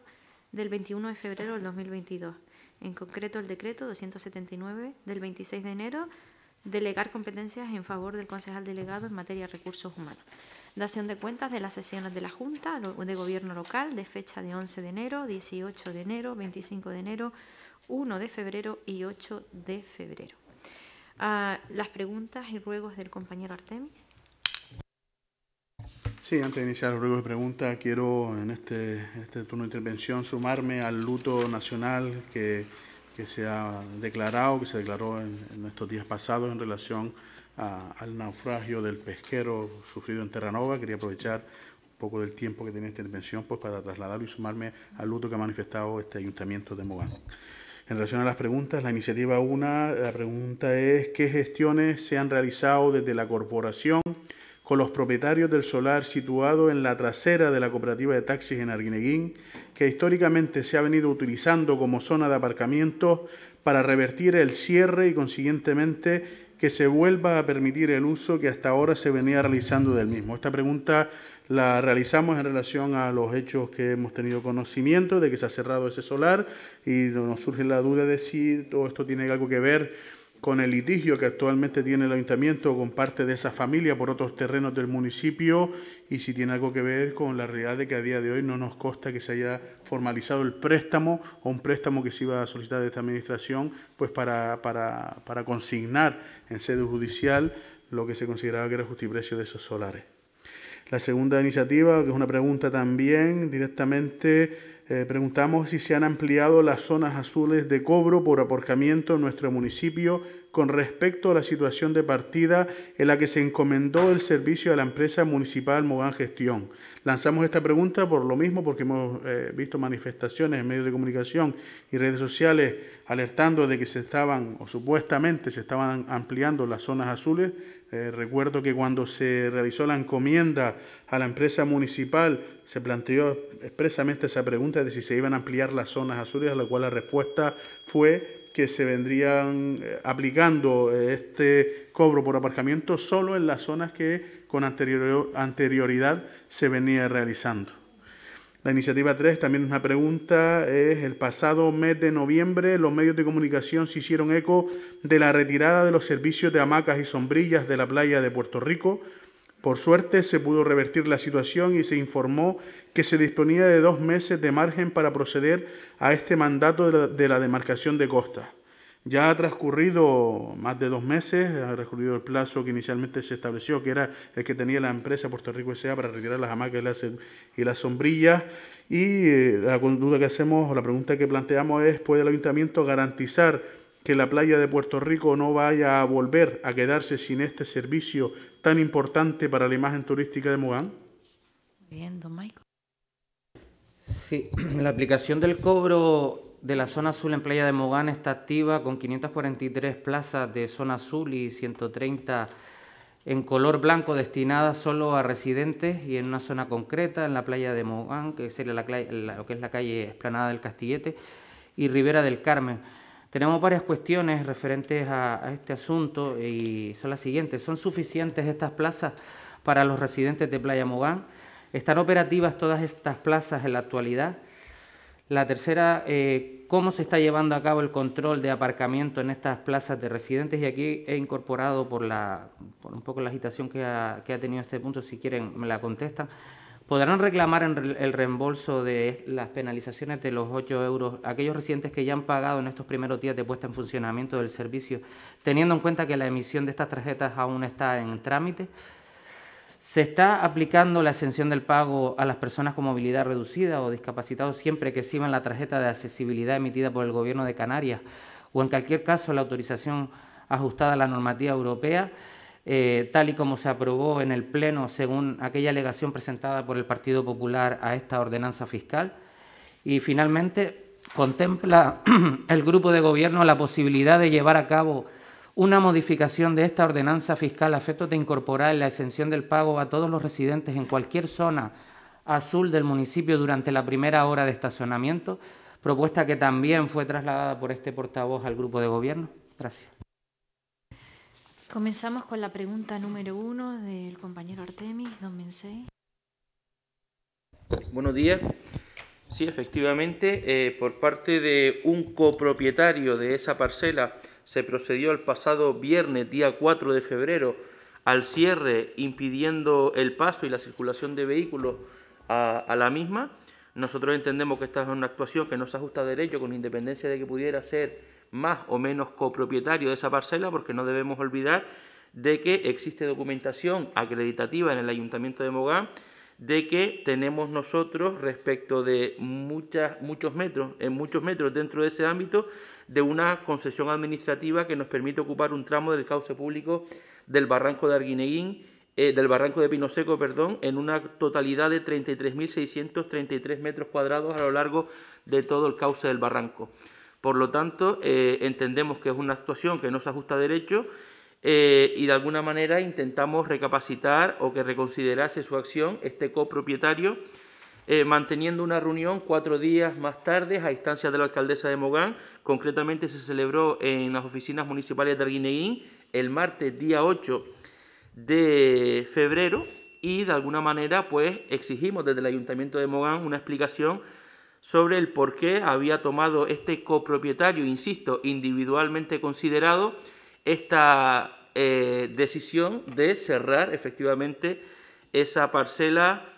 del 21 de febrero del 2022. En concreto, el decreto 279 del 26 de enero, delegar competencias en favor del concejal delegado en materia de recursos humanos. Dación de cuentas de las sesiones de la Junta de Gobierno Local de fecha de 11 de enero, 18 de enero, 25 de enero, 1 de febrero y 8 de febrero a las preguntas y ruegos del compañero Artemis. Sí, antes de iniciar los ruegos y preguntas, quiero este, en este, turno de intervención sumarme al luto nacional que, que se ha declarado, que se declaró en, estos días pasados en relación al naufragio del pesquero sufrido en Terranova. Quería aprovechar un poco del tiempo que tiene esta intervención pues, para trasladarlo y sumarme al luto que ha manifestado este ayuntamiento de Mogán. En relación a las preguntas, la iniciativa 1, la pregunta es qué gestiones se han realizado desde la corporación con los propietarios del solar situado en la trasera de la cooperativa de taxis en Arguineguín, que históricamente se ha venido utilizando como zona de aparcamiento para revertir el cierre y consiguientemente que se vuelva a permitir el uso que hasta ahora se venía realizando del mismo. Esta pregunta la realizamos en relación a los hechos que hemos tenido conocimiento de que se ha cerrado ese solar y nos surge la duda de si todo esto tiene algo que ver con el litigio que actualmente tiene el ayuntamiento con parte de esa familia por otros terrenos del municipio y si tiene algo que ver con la realidad de que a día de hoy no nos consta que se haya formalizado el préstamo o un préstamo que se iba a solicitar de esta administración pues para, para, para consignar en sede judicial lo que se consideraba que era justiprecio de esos solares. La segunda iniciativa, que es una pregunta también directamente, eh, preguntamos si se han ampliado las zonas azules de cobro por aportamiento en nuestro municipio con respecto a la situación de partida en la que se encomendó el servicio a la empresa municipal Mogán Gestión. Lanzamos esta pregunta por lo mismo, porque hemos eh, visto manifestaciones en medios de comunicación y redes sociales alertando de que se estaban o supuestamente se estaban ampliando las zonas azules eh, recuerdo que cuando se realizó la encomienda a la empresa municipal, se planteó expresamente esa pregunta de si se iban a ampliar las zonas azules, a la cual la respuesta fue que se vendrían eh, aplicando eh, este cobro por aparcamiento solo en las zonas que con anterioridad se venía realizando. La iniciativa 3 también es una pregunta es, el pasado mes de noviembre los medios de comunicación se hicieron eco de la retirada de los servicios de hamacas y sombrillas de la playa de Puerto Rico. Por suerte se pudo revertir la situación y se informó que se disponía de dos meses de margen para proceder a este mandato de la, de la demarcación de costa. Ya ha transcurrido más de dos meses, ha transcurrido el plazo que inicialmente se estableció, que era el que tenía la empresa Puerto Rico S.A. para retirar las hamacas y las, sombrillas. Y eh, la duda que hacemos, la pregunta que planteamos es, ¿puede el ayuntamiento garantizar que la playa de Puerto Rico no vaya a volver a quedarse sin este servicio tan importante para la imagen turística de Mugán? Bien, don Michael. Sí, la aplicación del cobro de la zona azul en Playa de Mogán está activa con 543 plazas de zona azul y 130 en color blanco destinadas solo a residentes y en una zona concreta, en la playa de Mogán, que es la, lo que es la calle Esplanada del Castillete y Ribera del Carmen. Tenemos varias cuestiones referentes a, a este asunto y son las siguientes. ¿Son suficientes estas plazas para los residentes de Playa Mogán? ¿Están operativas todas estas plazas en la actualidad? La tercera, eh, cómo se está llevando a cabo el control de aparcamiento en estas plazas de residentes. Y aquí he incorporado por, la, un poco la agitación que ha, que ha tenido este punto, si quieren me la contestan. ¿Podrán reclamar el reembolso de las penalizaciones de los 8 euros aquellos residentes que ya han pagado en estos primeros días de puesta en funcionamiento del servicio, teniendo en cuenta que la emisión de estas tarjetas aún está en trámite? Se está aplicando la exención del pago a las personas con movilidad reducida o discapacitados siempre que sirvan la tarjeta de accesibilidad emitida por el Gobierno de Canarias o en cualquier caso la autorización ajustada a la normativa europea, eh, tal y como se aprobó en el Pleno según aquella alegación presentada por el Partido Popular a esta ordenanza fiscal. Y finalmente, contempla el grupo de gobierno la posibilidad de llevar a cabo una modificación de esta ordenanza fiscal a de incorporar la exención del pago a todos los residentes en cualquier zona azul del municipio durante la primera hora de estacionamiento, propuesta que también fue trasladada por este portavoz al grupo de gobierno. Gracias. Comenzamos con la pregunta número uno del compañero Artemis, don Mensei. Buenos días. Sí, efectivamente, eh, por parte de un copropietario de esa parcela, se procedió el pasado viernes, día 4 de febrero, al cierre impidiendo el paso y la circulación de vehículos a, la misma. Nosotros entendemos que esta es una actuación que no se ajusta a derecho con independencia de que pudiera ser más o menos copropietario de esa parcela, porque no debemos olvidar de que existe documentación acreditativa en el Ayuntamiento de Mogán de que tenemos nosotros respecto de muchas, muchos metros, en muchos metros dentro de ese ámbito, de una concesión administrativa que nos permite ocupar un tramo del cauce público del barranco de Pinoseco eh, del barranco de Pino perdón, en una totalidad de 33.633 metros cuadrados a lo largo de todo el cauce del barranco. Por lo tanto, eh, entendemos que es una actuación que no se ajusta a derecho eh, y de alguna manera intentamos recapacitar o que reconsiderase su acción este copropietario eh, manteniendo una reunión cuatro días más tarde a instancia de la alcaldesa de Mogán. Concretamente se celebró en las oficinas municipales de Arguineguín el martes día 8 de febrero y de alguna manera pues exigimos desde el ayuntamiento de Mogán una explicación sobre el por qué había tomado este copropietario, insisto, individualmente considerado, esta eh, decisión de cerrar efectivamente esa parcela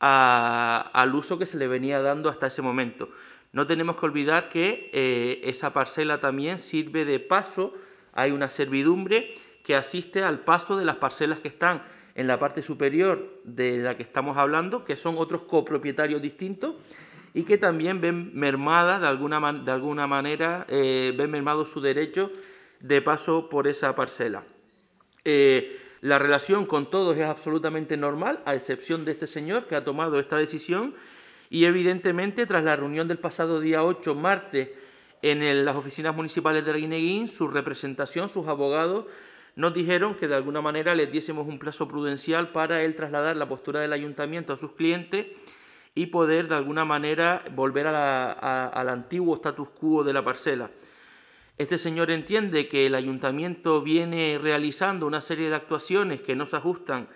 al uso que se le venía dando hasta ese momento. No tenemos que olvidar que eh, esa parcela también sirve de paso, hay una servidumbre que asiste al paso de las parcelas que están en la parte superior de la que estamos hablando, que son otros copropietarios distintos y que también ven mermada de alguna, de alguna manera, eh, ven mermado su derecho de paso por esa parcela. Eh, la relación con todos es absolutamente normal, a excepción de este señor que ha tomado esta decisión. Y evidentemente, tras la reunión del pasado día 8, martes, en las oficinas municipales de Reineguín, su representación, sus abogados, nos dijeron que de alguna manera les diésemos un plazo prudencial para él trasladar la postura del ayuntamiento a sus clientes y poder de alguna manera volver al antiguo status quo de la parcela. Este señor entiende que el ayuntamiento viene realizando una serie de actuaciones que no se ajustan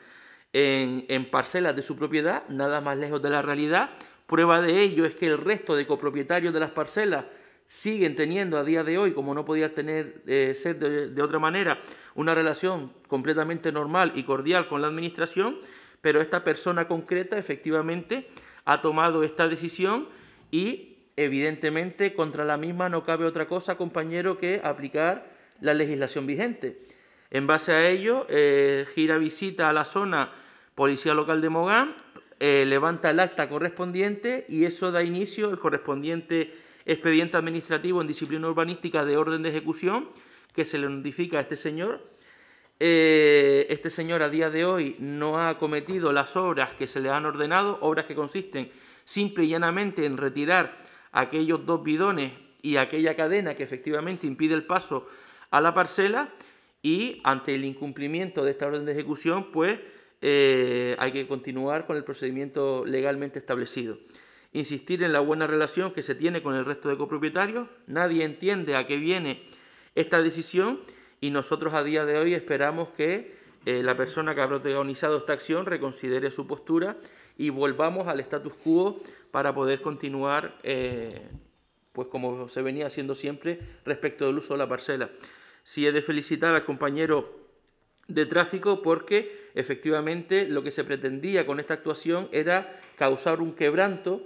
en, parcelas de su propiedad, nada más lejos de la realidad. Prueba de ello es que el resto de copropietarios de las parcelas siguen teniendo a día de hoy, como no podía tener, eh, ser de otra manera, una relación completamente normal y cordial con la administración, pero esta persona concreta efectivamente ha tomado esta decisión y evidentemente contra la misma no cabe otra cosa, compañero, que aplicar la legislación vigente. En base a ello, eh, gira visita a la zona policía local de Mogán, eh, levanta el acta correspondiente y eso da inicio al correspondiente expediente administrativo en disciplina urbanística de orden de ejecución que se le notifica a este señor. Eh, este señor a día de hoy no ha cometido las obras que se le han ordenado, obras que consisten simple y llanamente en retirar aquellos dos bidones y aquella cadena que efectivamente impide el paso a la parcela y ante el incumplimiento de esta orden de ejecución, pues eh, hay que continuar con el procedimiento legalmente establecido. Insistir en la buena relación que se tiene con el resto de copropietarios. Nadie entiende a qué viene esta decisión y nosotros a día de hoy esperamos que eh, la persona que ha protagonizado esta acción reconsidere su postura y volvamos al status quo para poder continuar, eh, pues como se venía haciendo siempre, respecto del uso de la parcela. Si sí, he de felicitar al compañero de tráfico porque efectivamente lo que se pretendía con esta actuación era causar un quebranto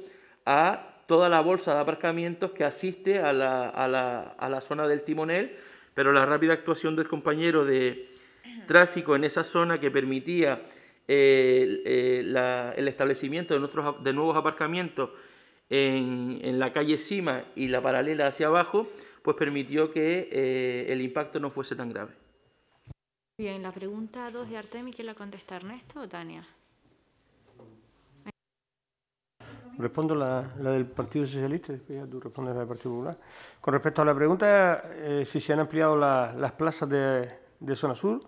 a toda la bolsa de aparcamientos que asiste a la, a la, a la zona del timonel, pero la rápida actuación del compañero de tráfico en esa zona que permitía eh, el establecimiento de, nuestros, de nuevos aparcamientos en, en, la calle Cima y la paralela hacia abajo, pues permitió que eh, el impacto no fuese tan grave. Bien, la pregunta 2 de Artemi, ¿quién la contesta, Ernesto o Tania? Respondo la, la del Partido Socialista, después ya tú respondes la del Partido Popular. Con respecto a la pregunta, eh, si se han ampliado las plazas de, de Zona Sur,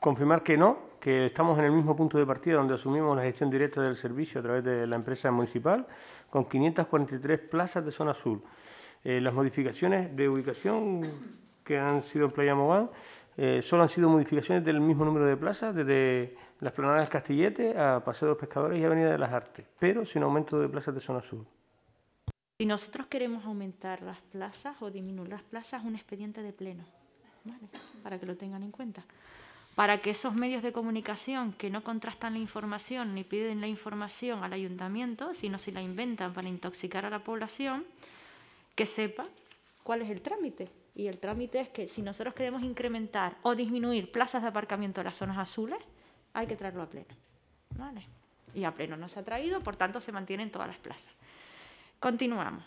confirmar que no, que estamos en el mismo punto de partida donde asumimos la gestión directa del servicio a través de la empresa municipal, con 543 plazas de zona azul. Eh, las modificaciones de ubicación que han sido en Playa Mogán eh, solo han sido modificaciones del mismo número de plazas, desde las planadas del Castillete a Paseo de los Pescadores y Avenida de las Artes, pero sin aumento de plazas de zona azul. Si nosotros queremos aumentar las plazas o disminuir las plazas, un expediente de pleno, para que lo tengan en cuenta para que esos medios de comunicación que no contrastan la información ni piden la información al ayuntamiento, sino si la inventan para intoxicar a la población, que sepa cuál es el trámite. Y el trámite es que si nosotros queremos incrementar o disminuir plazas de aparcamiento en las zonas azules, hay que traerlo a pleno. Y a pleno no se ha traído, por tanto se mantienen todas las plazas. Continuamos.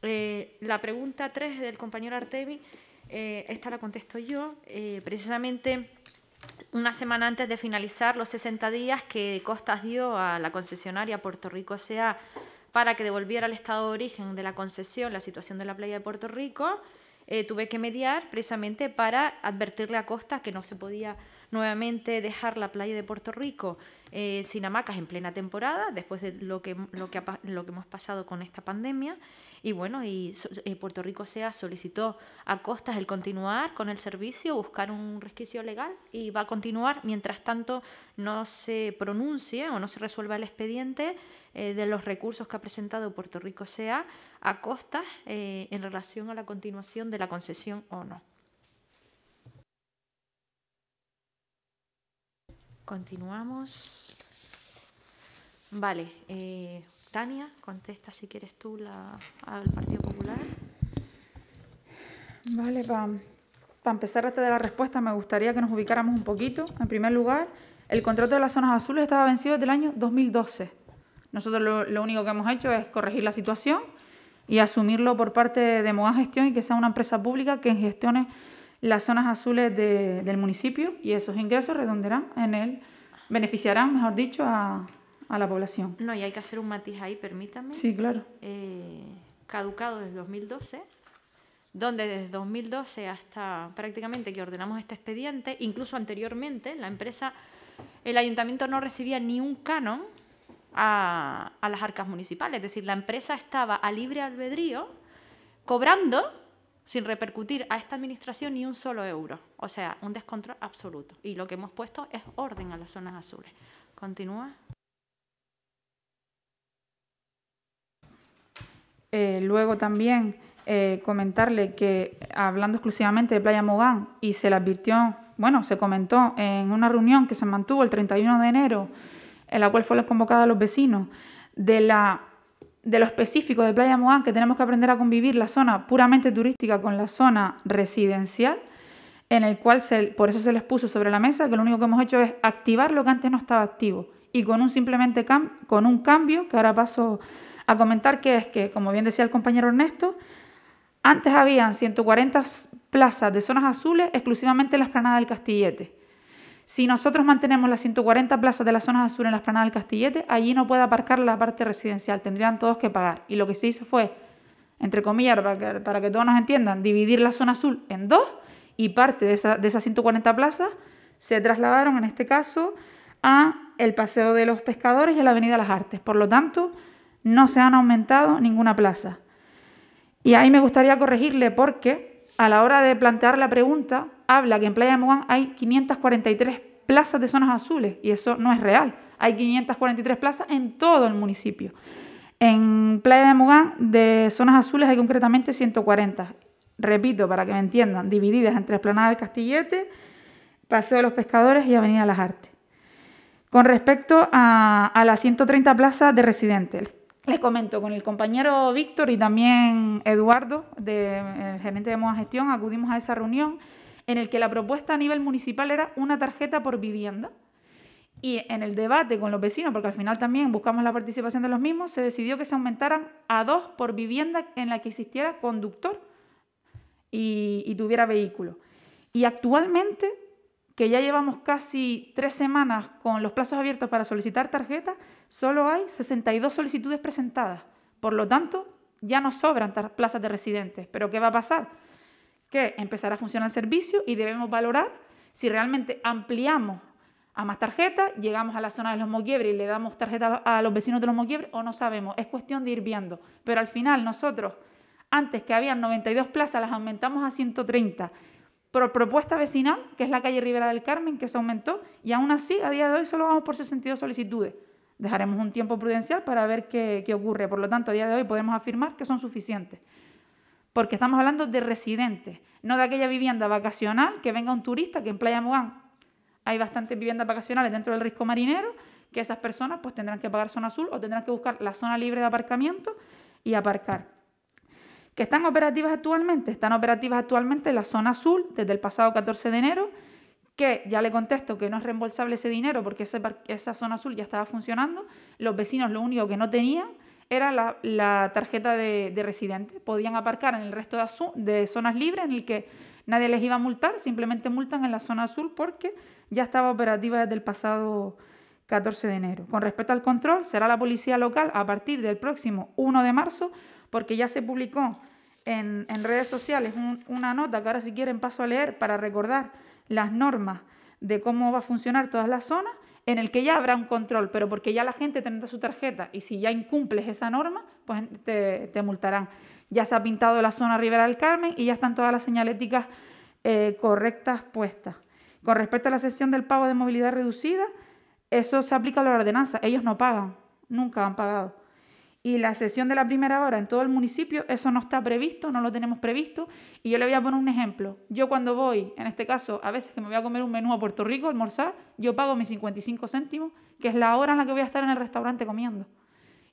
Eh, la pregunta 3 del compañero Artevi, eh, esta la contesto yo, eh, precisamente una semana antes de finalizar los 60 días que Costas dio a la concesionaria Puerto Rico Sea para que devolviera al estado de origen de la concesión la situación de la playa de Puerto Rico, eh, tuve que mediar precisamente para advertirle a Costas que no se podía nuevamente dejar la playa de Puerto Rico eh, sin hamacas en plena temporada, después de lo que, lo lo que hemos pasado con esta pandemia. Y bueno, y eh, Puerto Rico SEA solicitó a Costas el continuar con el servicio, buscar un resquicio legal y va a continuar mientras tanto no se pronuncie o no se resuelva el expediente eh, de los recursos que ha presentado Puerto Rico SEA a Costas eh, en relación a la continuación de la concesión o no. Continuamos. Vale, eh, Tania, contesta si quieres tú al Partido Popular. Vale, para empezar antes este de la respuesta, me gustaría que nos ubicáramos un poquito. En primer lugar, el contrato de las zonas azules estaba vencido desde el año 2012. Nosotros lo, lo único que hemos hecho es corregir la situación y asumirlo por parte de Moa Gestión y que sea una empresa pública que gestione las zonas azules del municipio y esos ingresos redonderán en él... beneficiarán, mejor dicho, a, la población. No, y hay que hacer un matiz ahí, permítame. Sí, claro. Eh, caducado desde 2012 donde desde 2012 hasta prácticamente que ordenamos este expediente, incluso anteriormente, la empresa, el ayuntamiento no recibía ni un canon a, a las arcas municipales, es decir, la empresa estaba a libre albedrío cobrando sin repercutir a esta administración ni un solo euro. O sea, un descontrol absoluto. Y lo que hemos puesto es orden a las zonas azules. Continúa. Eh, luego también eh, comentarle que hablando exclusivamente de Playa Mogán y se le advirtió, bueno, se comentó en una reunión que se mantuvo el 31 de enero, en la cual fueron convocada a los vecinos, de la de lo específico de Playa Moán, que tenemos que aprender a convivir la zona puramente turística con la zona residencial, en el cual se, por eso se les puso sobre la mesa que lo único que hemos hecho es activar lo que antes no estaba activo y con un simplemente con un cambio que ahora paso a comentar que es que, como bien decía el compañero Ernesto, antes habían 140 plazas de zonas azules exclusivamente en la esplanada del Castillete. Si nosotros mantenemos las 140 plazas de las zonas azul en la esplanada del Castillete, allí no puede aparcar la parte residencial, tendrían todos que pagar. Y lo que se hizo fue, entre comillas, para que, todos nos entiendan, dividir la zona azul en dos y parte de, esas 140 plazas se trasladaron, en este caso, a el Paseo de los Pescadores y a la Avenida de Las Artes. Por lo tanto, no se han aumentado ninguna plaza. Y ahí me gustaría corregirle porque a la hora de plantear la pregunta, habla que en Playa de Mogán hay 543 plazas de zonas azules y eso no es real. Hay 543 plazas en todo el municipio. En Playa de Mogán de zonas azules hay concretamente 140. Repito, para que me entiendan, divididas entre Esplanada del Castillete, Paseo de los Pescadores y Avenida Las Artes. Con respecto a, las 130 plazas de residentes, les comento, con el compañero Víctor y también Eduardo, de, el gerente de Moda Gestión, acudimos a esa reunión en el que la propuesta a nivel municipal era una tarjeta por vivienda. Y en el debate con los vecinos, porque al final también buscamos la participación de los mismos, se decidió que se aumentaran a dos por vivienda en la que existiera conductor y, tuviera vehículo. Y actualmente, que ya llevamos casi tres semanas con los plazos abiertos para solicitar tarjetas, solo hay 62 solicitudes presentadas. Por lo tanto, ya no sobran plazas de residentes. ¿Pero qué va a pasar? que empezar a funcionar el servicio y debemos valorar si realmente ampliamos a más tarjetas, llegamos a la zona de los Moquiebres y le damos tarjeta a los vecinos de los Moquiebres o no sabemos. Es cuestión de ir viendo. Pero al final nosotros, antes que habían 92 plazas, las aumentamos a 130 por propuesta vecinal, que es la calle Rivera del Carmen, que se aumentó, y aún así a día de hoy solo vamos por 62 solicitudes. Dejaremos un tiempo prudencial para ver qué ocurre. Por lo tanto, a día de hoy podemos afirmar que son suficientes porque estamos hablando de residentes, no de aquella vivienda vacacional que venga un turista que en Playa Mugán hay bastantes viviendas vacacionales dentro del risco marinero, que esas personas pues tendrán que pagar zona azul o tendrán que buscar la zona libre de aparcamiento y aparcar. ¿Que están operativas actualmente? Están operativas actualmente la zona azul desde el pasado 14 de enero, que ya le contesto que no es reembolsable ese dinero porque esa zona azul ya estaba funcionando, los vecinos lo único que no tenían era la, tarjeta de, residente. Podían aparcar en el resto de, de zonas libres en el que nadie les iba a multar, simplemente multan en la zona azul porque ya estaba operativa desde el pasado 14 de enero. Con respecto al control, será la policía local a partir del próximo 1 de marzo porque ya se publicó en, redes sociales una nota que ahora si quieren paso a leer para recordar las normas de cómo va a funcionar todas las zonas en el que ya habrá un control, pero porque ya la gente tendrá su tarjeta y si ya incumples esa norma, pues te, multarán. Ya se ha pintado la zona Ribera del Carmen y ya están todas las señaléticas eh, correctas puestas. Con respecto a la sesión del pago de movilidad reducida, eso se aplica a la ordenanza, ellos no pagan, nunca han pagado y la sesión de la primera hora en todo el municipio, eso no está previsto, no lo tenemos previsto. Y yo le voy a poner un ejemplo. Yo cuando voy, en este caso, a veces que me voy a comer un menú a Puerto Rico, almorzar, yo pago mis 55 céntimos, que es la hora en la que voy a estar en el restaurante comiendo.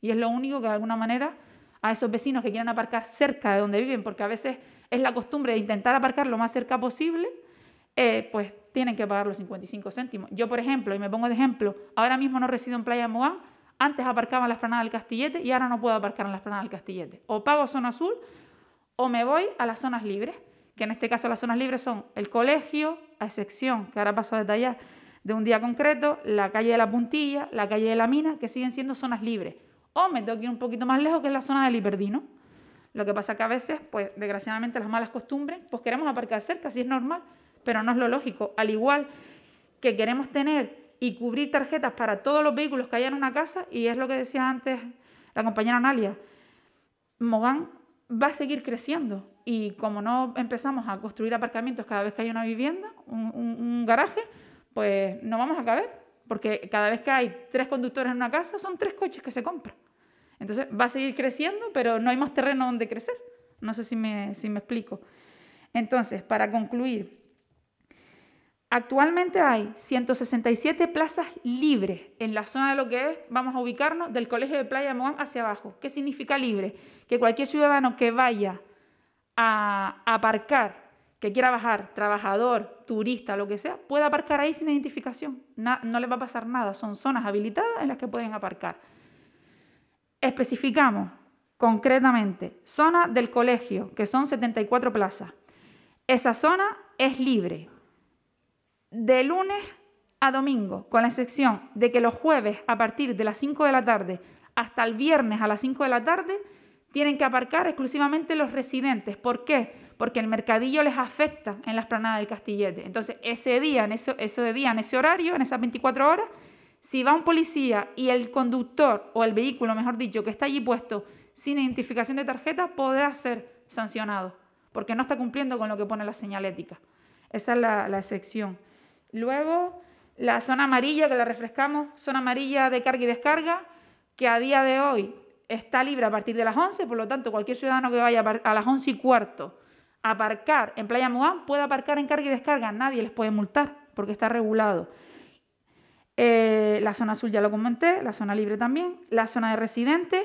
Y es lo único que de alguna manera a esos vecinos que quieran aparcar cerca de donde viven, porque a veces es la costumbre de intentar aparcar lo más cerca posible, eh, pues tienen que pagar los 55 céntimos. Yo, por ejemplo, y me pongo de ejemplo, ahora mismo no resido en Playa moán antes aparcaba en la esplanada del Castillete y ahora no puedo aparcar en la esplanada del Castillete. O pago zona azul o me voy a las zonas libres, que en este caso las zonas libres son el colegio, a excepción, que ahora paso a detallar, de un día concreto, la calle de la Puntilla, la calle de la Mina, que siguen siendo zonas libres. O me tengo que ir un poquito más lejos, que es la zona del Hiperdino. Lo que pasa que a veces, pues desgraciadamente las malas costumbres, pues queremos aparcar cerca, si es normal, pero no es lo lógico. Al igual que queremos tener y cubrir tarjetas para todos los vehículos que haya en una casa, y es lo que decía antes la compañera Analia, Mogán va a seguir creciendo y como no empezamos a construir aparcamientos cada vez que hay una vivienda, un, garaje, pues no vamos a caber, porque cada vez que hay tres conductores en una casa son tres coches que se compran. Entonces va a seguir creciendo, pero no hay más terreno donde crecer. No sé si si me explico. Entonces, para concluir, Actualmente hay 167 plazas libres en la zona de lo que es, vamos a ubicarnos, del Colegio de Playa Moán hacia abajo. ¿Qué significa libre? Que cualquier ciudadano que vaya a aparcar, que quiera bajar, trabajador, turista, lo que sea, pueda aparcar ahí sin identificación. no, no le va a pasar nada. Son zonas habilitadas en las que pueden aparcar. Especificamos concretamente zona del colegio, que son 74 plazas. Esa zona es libre de lunes a domingo, con la excepción de que los jueves a partir de las 5 de la tarde hasta el viernes a las 5 de la tarde tienen que aparcar exclusivamente los residentes. ¿Por qué? Porque el mercadillo les afecta en la esplanada del Castillete. Entonces, ese día, en eso, ese día, en ese horario, en esas 24 horas, si va un policía y el conductor o el vehículo, mejor dicho, que está allí puesto sin identificación de tarjeta, podrá ser sancionado, porque no está cumpliendo con lo que pone la señalética. Esa es la, la excepción. Luego, la zona amarilla, que la refrescamos, zona amarilla de carga y descarga, que a día de hoy está libre a partir de las 11, por lo tanto, cualquier ciudadano que vaya a las 11 y cuarto a aparcar en Playa Moán puede aparcar en carga y descarga, nadie les puede multar porque está regulado. Eh, la zona azul ya lo comenté, la zona libre también, la zona de residentes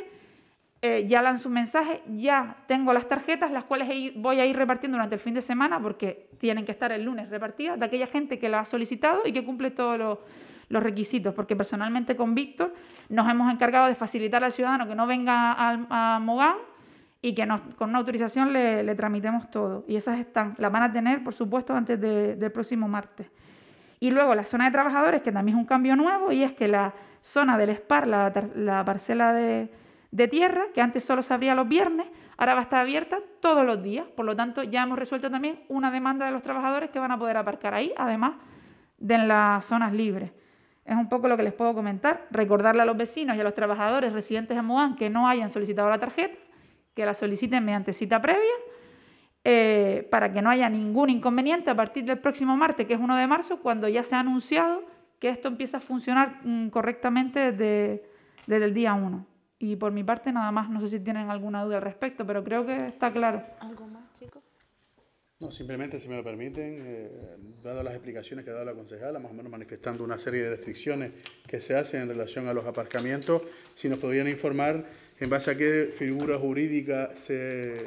eh, ya lanzo un mensaje, ya tengo las tarjetas, las cuales voy a ir repartiendo durante el fin de semana porque tienen que estar el lunes repartidas de aquella gente que la ha solicitado y que cumple todos los, requisitos, porque personalmente con Víctor nos hemos encargado de facilitar al ciudadano que no venga a, Mogán y que con una autorización le, tramitemos todo. Y esas están, las van a tener, por supuesto, antes del próximo martes. Y luego la zona de trabajadores, que también es un cambio nuevo, y es que la zona del SPAR, la parcela de de tierra, que antes solo se abría los viernes, ahora va a estar abierta todos los días. Por lo tanto, ya hemos resuelto también una demanda de los trabajadores que van a poder aparcar ahí, además de en las zonas libres. Es un poco lo que les puedo comentar. Recordarle a los vecinos y a los trabajadores residentes en Moán que no hayan solicitado la tarjeta, que la soliciten mediante cita previa, eh, para que no haya ningún inconveniente a partir del próximo martes, que es 1 de marzo, cuando ya se ha anunciado que esto empieza a funcionar mm, correctamente desde, desde el día 1. Y por mi parte nada más, no sé si tienen alguna duda al respecto, pero creo que está claro. ¿Algo más, chicos? No, simplemente, si me lo permiten, eh, dado las explicaciones que ha dado la concejala, más o menos manifestando una serie de restricciones que se hacen en relación a los aparcamientos, si nos podrían informar en base a qué figura jurídica se,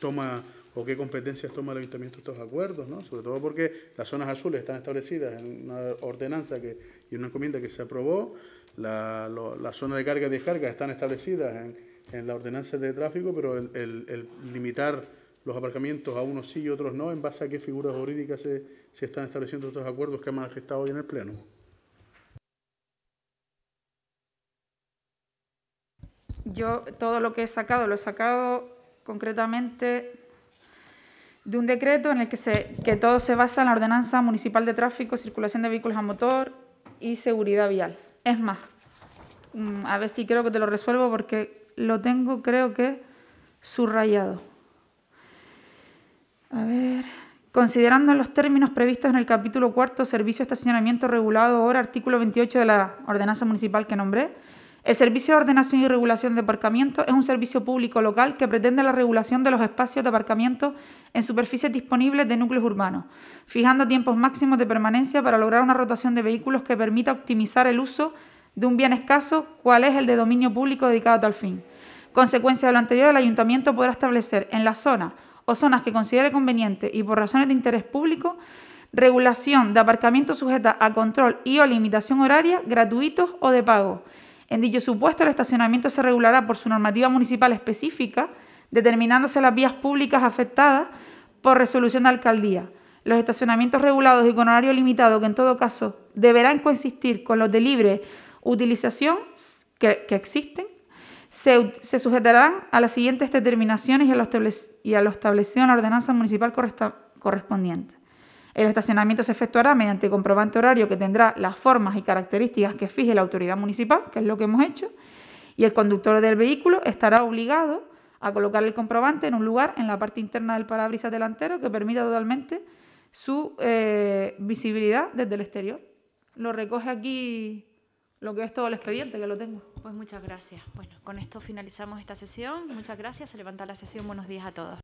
toma o qué competencias toma el ayuntamiento estos acuerdos, ¿no? sobre todo porque las zonas azules están establecidas en una ordenanza que, y una encomienda que se aprobó la, zona de carga y descarga están establecidas en, en la ordenanza de tráfico, pero el, el, limitar los aparcamientos a unos sí y otros no, en base a qué figuras jurídicas se, están estableciendo estos acuerdos que han manifestado hoy en el Pleno. Yo todo lo que he sacado lo he sacado concretamente de un decreto en el que, se, que todo se basa en la ordenanza municipal de tráfico, circulación de vehículos a motor y seguridad vial. Es más, mm, a ver si creo que te lo resuelvo porque lo tengo, creo que, subrayado. A ver. Considerando los términos previstos en el capítulo cuarto, servicio de estacionamiento regulado ahora, artículo 28 de la ordenanza municipal que nombré, el Servicio de Ordenación y Regulación de Aparcamiento es un servicio público local que pretende la regulación de los espacios de aparcamiento en superficies disponibles de núcleos urbanos, fijando tiempos máximos de permanencia para lograr una rotación de vehículos que permita optimizar el uso de un bien escaso, cual es el de dominio público dedicado a tal fin. Consecuencia de lo anterior, el Ayuntamiento podrá establecer en la zona o zonas que considere conveniente y por razones de interés público regulación de aparcamiento sujeta a control y o limitación horaria gratuitos o de pago en dicho supuesto, el estacionamiento se regulará por su normativa municipal específica, determinándose las vías públicas afectadas por resolución de alcaldía. Los estacionamientos regulados y con horario limitado, que en todo caso deberán coexistir con los de libre utilización que, existen, se, se, sujetarán a las siguientes determinaciones y a lo, establecido en la ordenanza municipal correspondiente. El estacionamiento se efectuará mediante comprobante horario que tendrá las formas y características que fije la autoridad municipal, que es lo que hemos hecho, y el conductor del vehículo estará obligado a colocar el comprobante en un lugar en la parte interna del parabrisas delantero que permita totalmente su eh, visibilidad desde el exterior. Lo recoge aquí lo que es todo el expediente que lo tengo. Pues muchas gracias. Bueno, con esto finalizamos esta sesión. Muchas gracias. Se levanta la sesión. Buenos días a todos.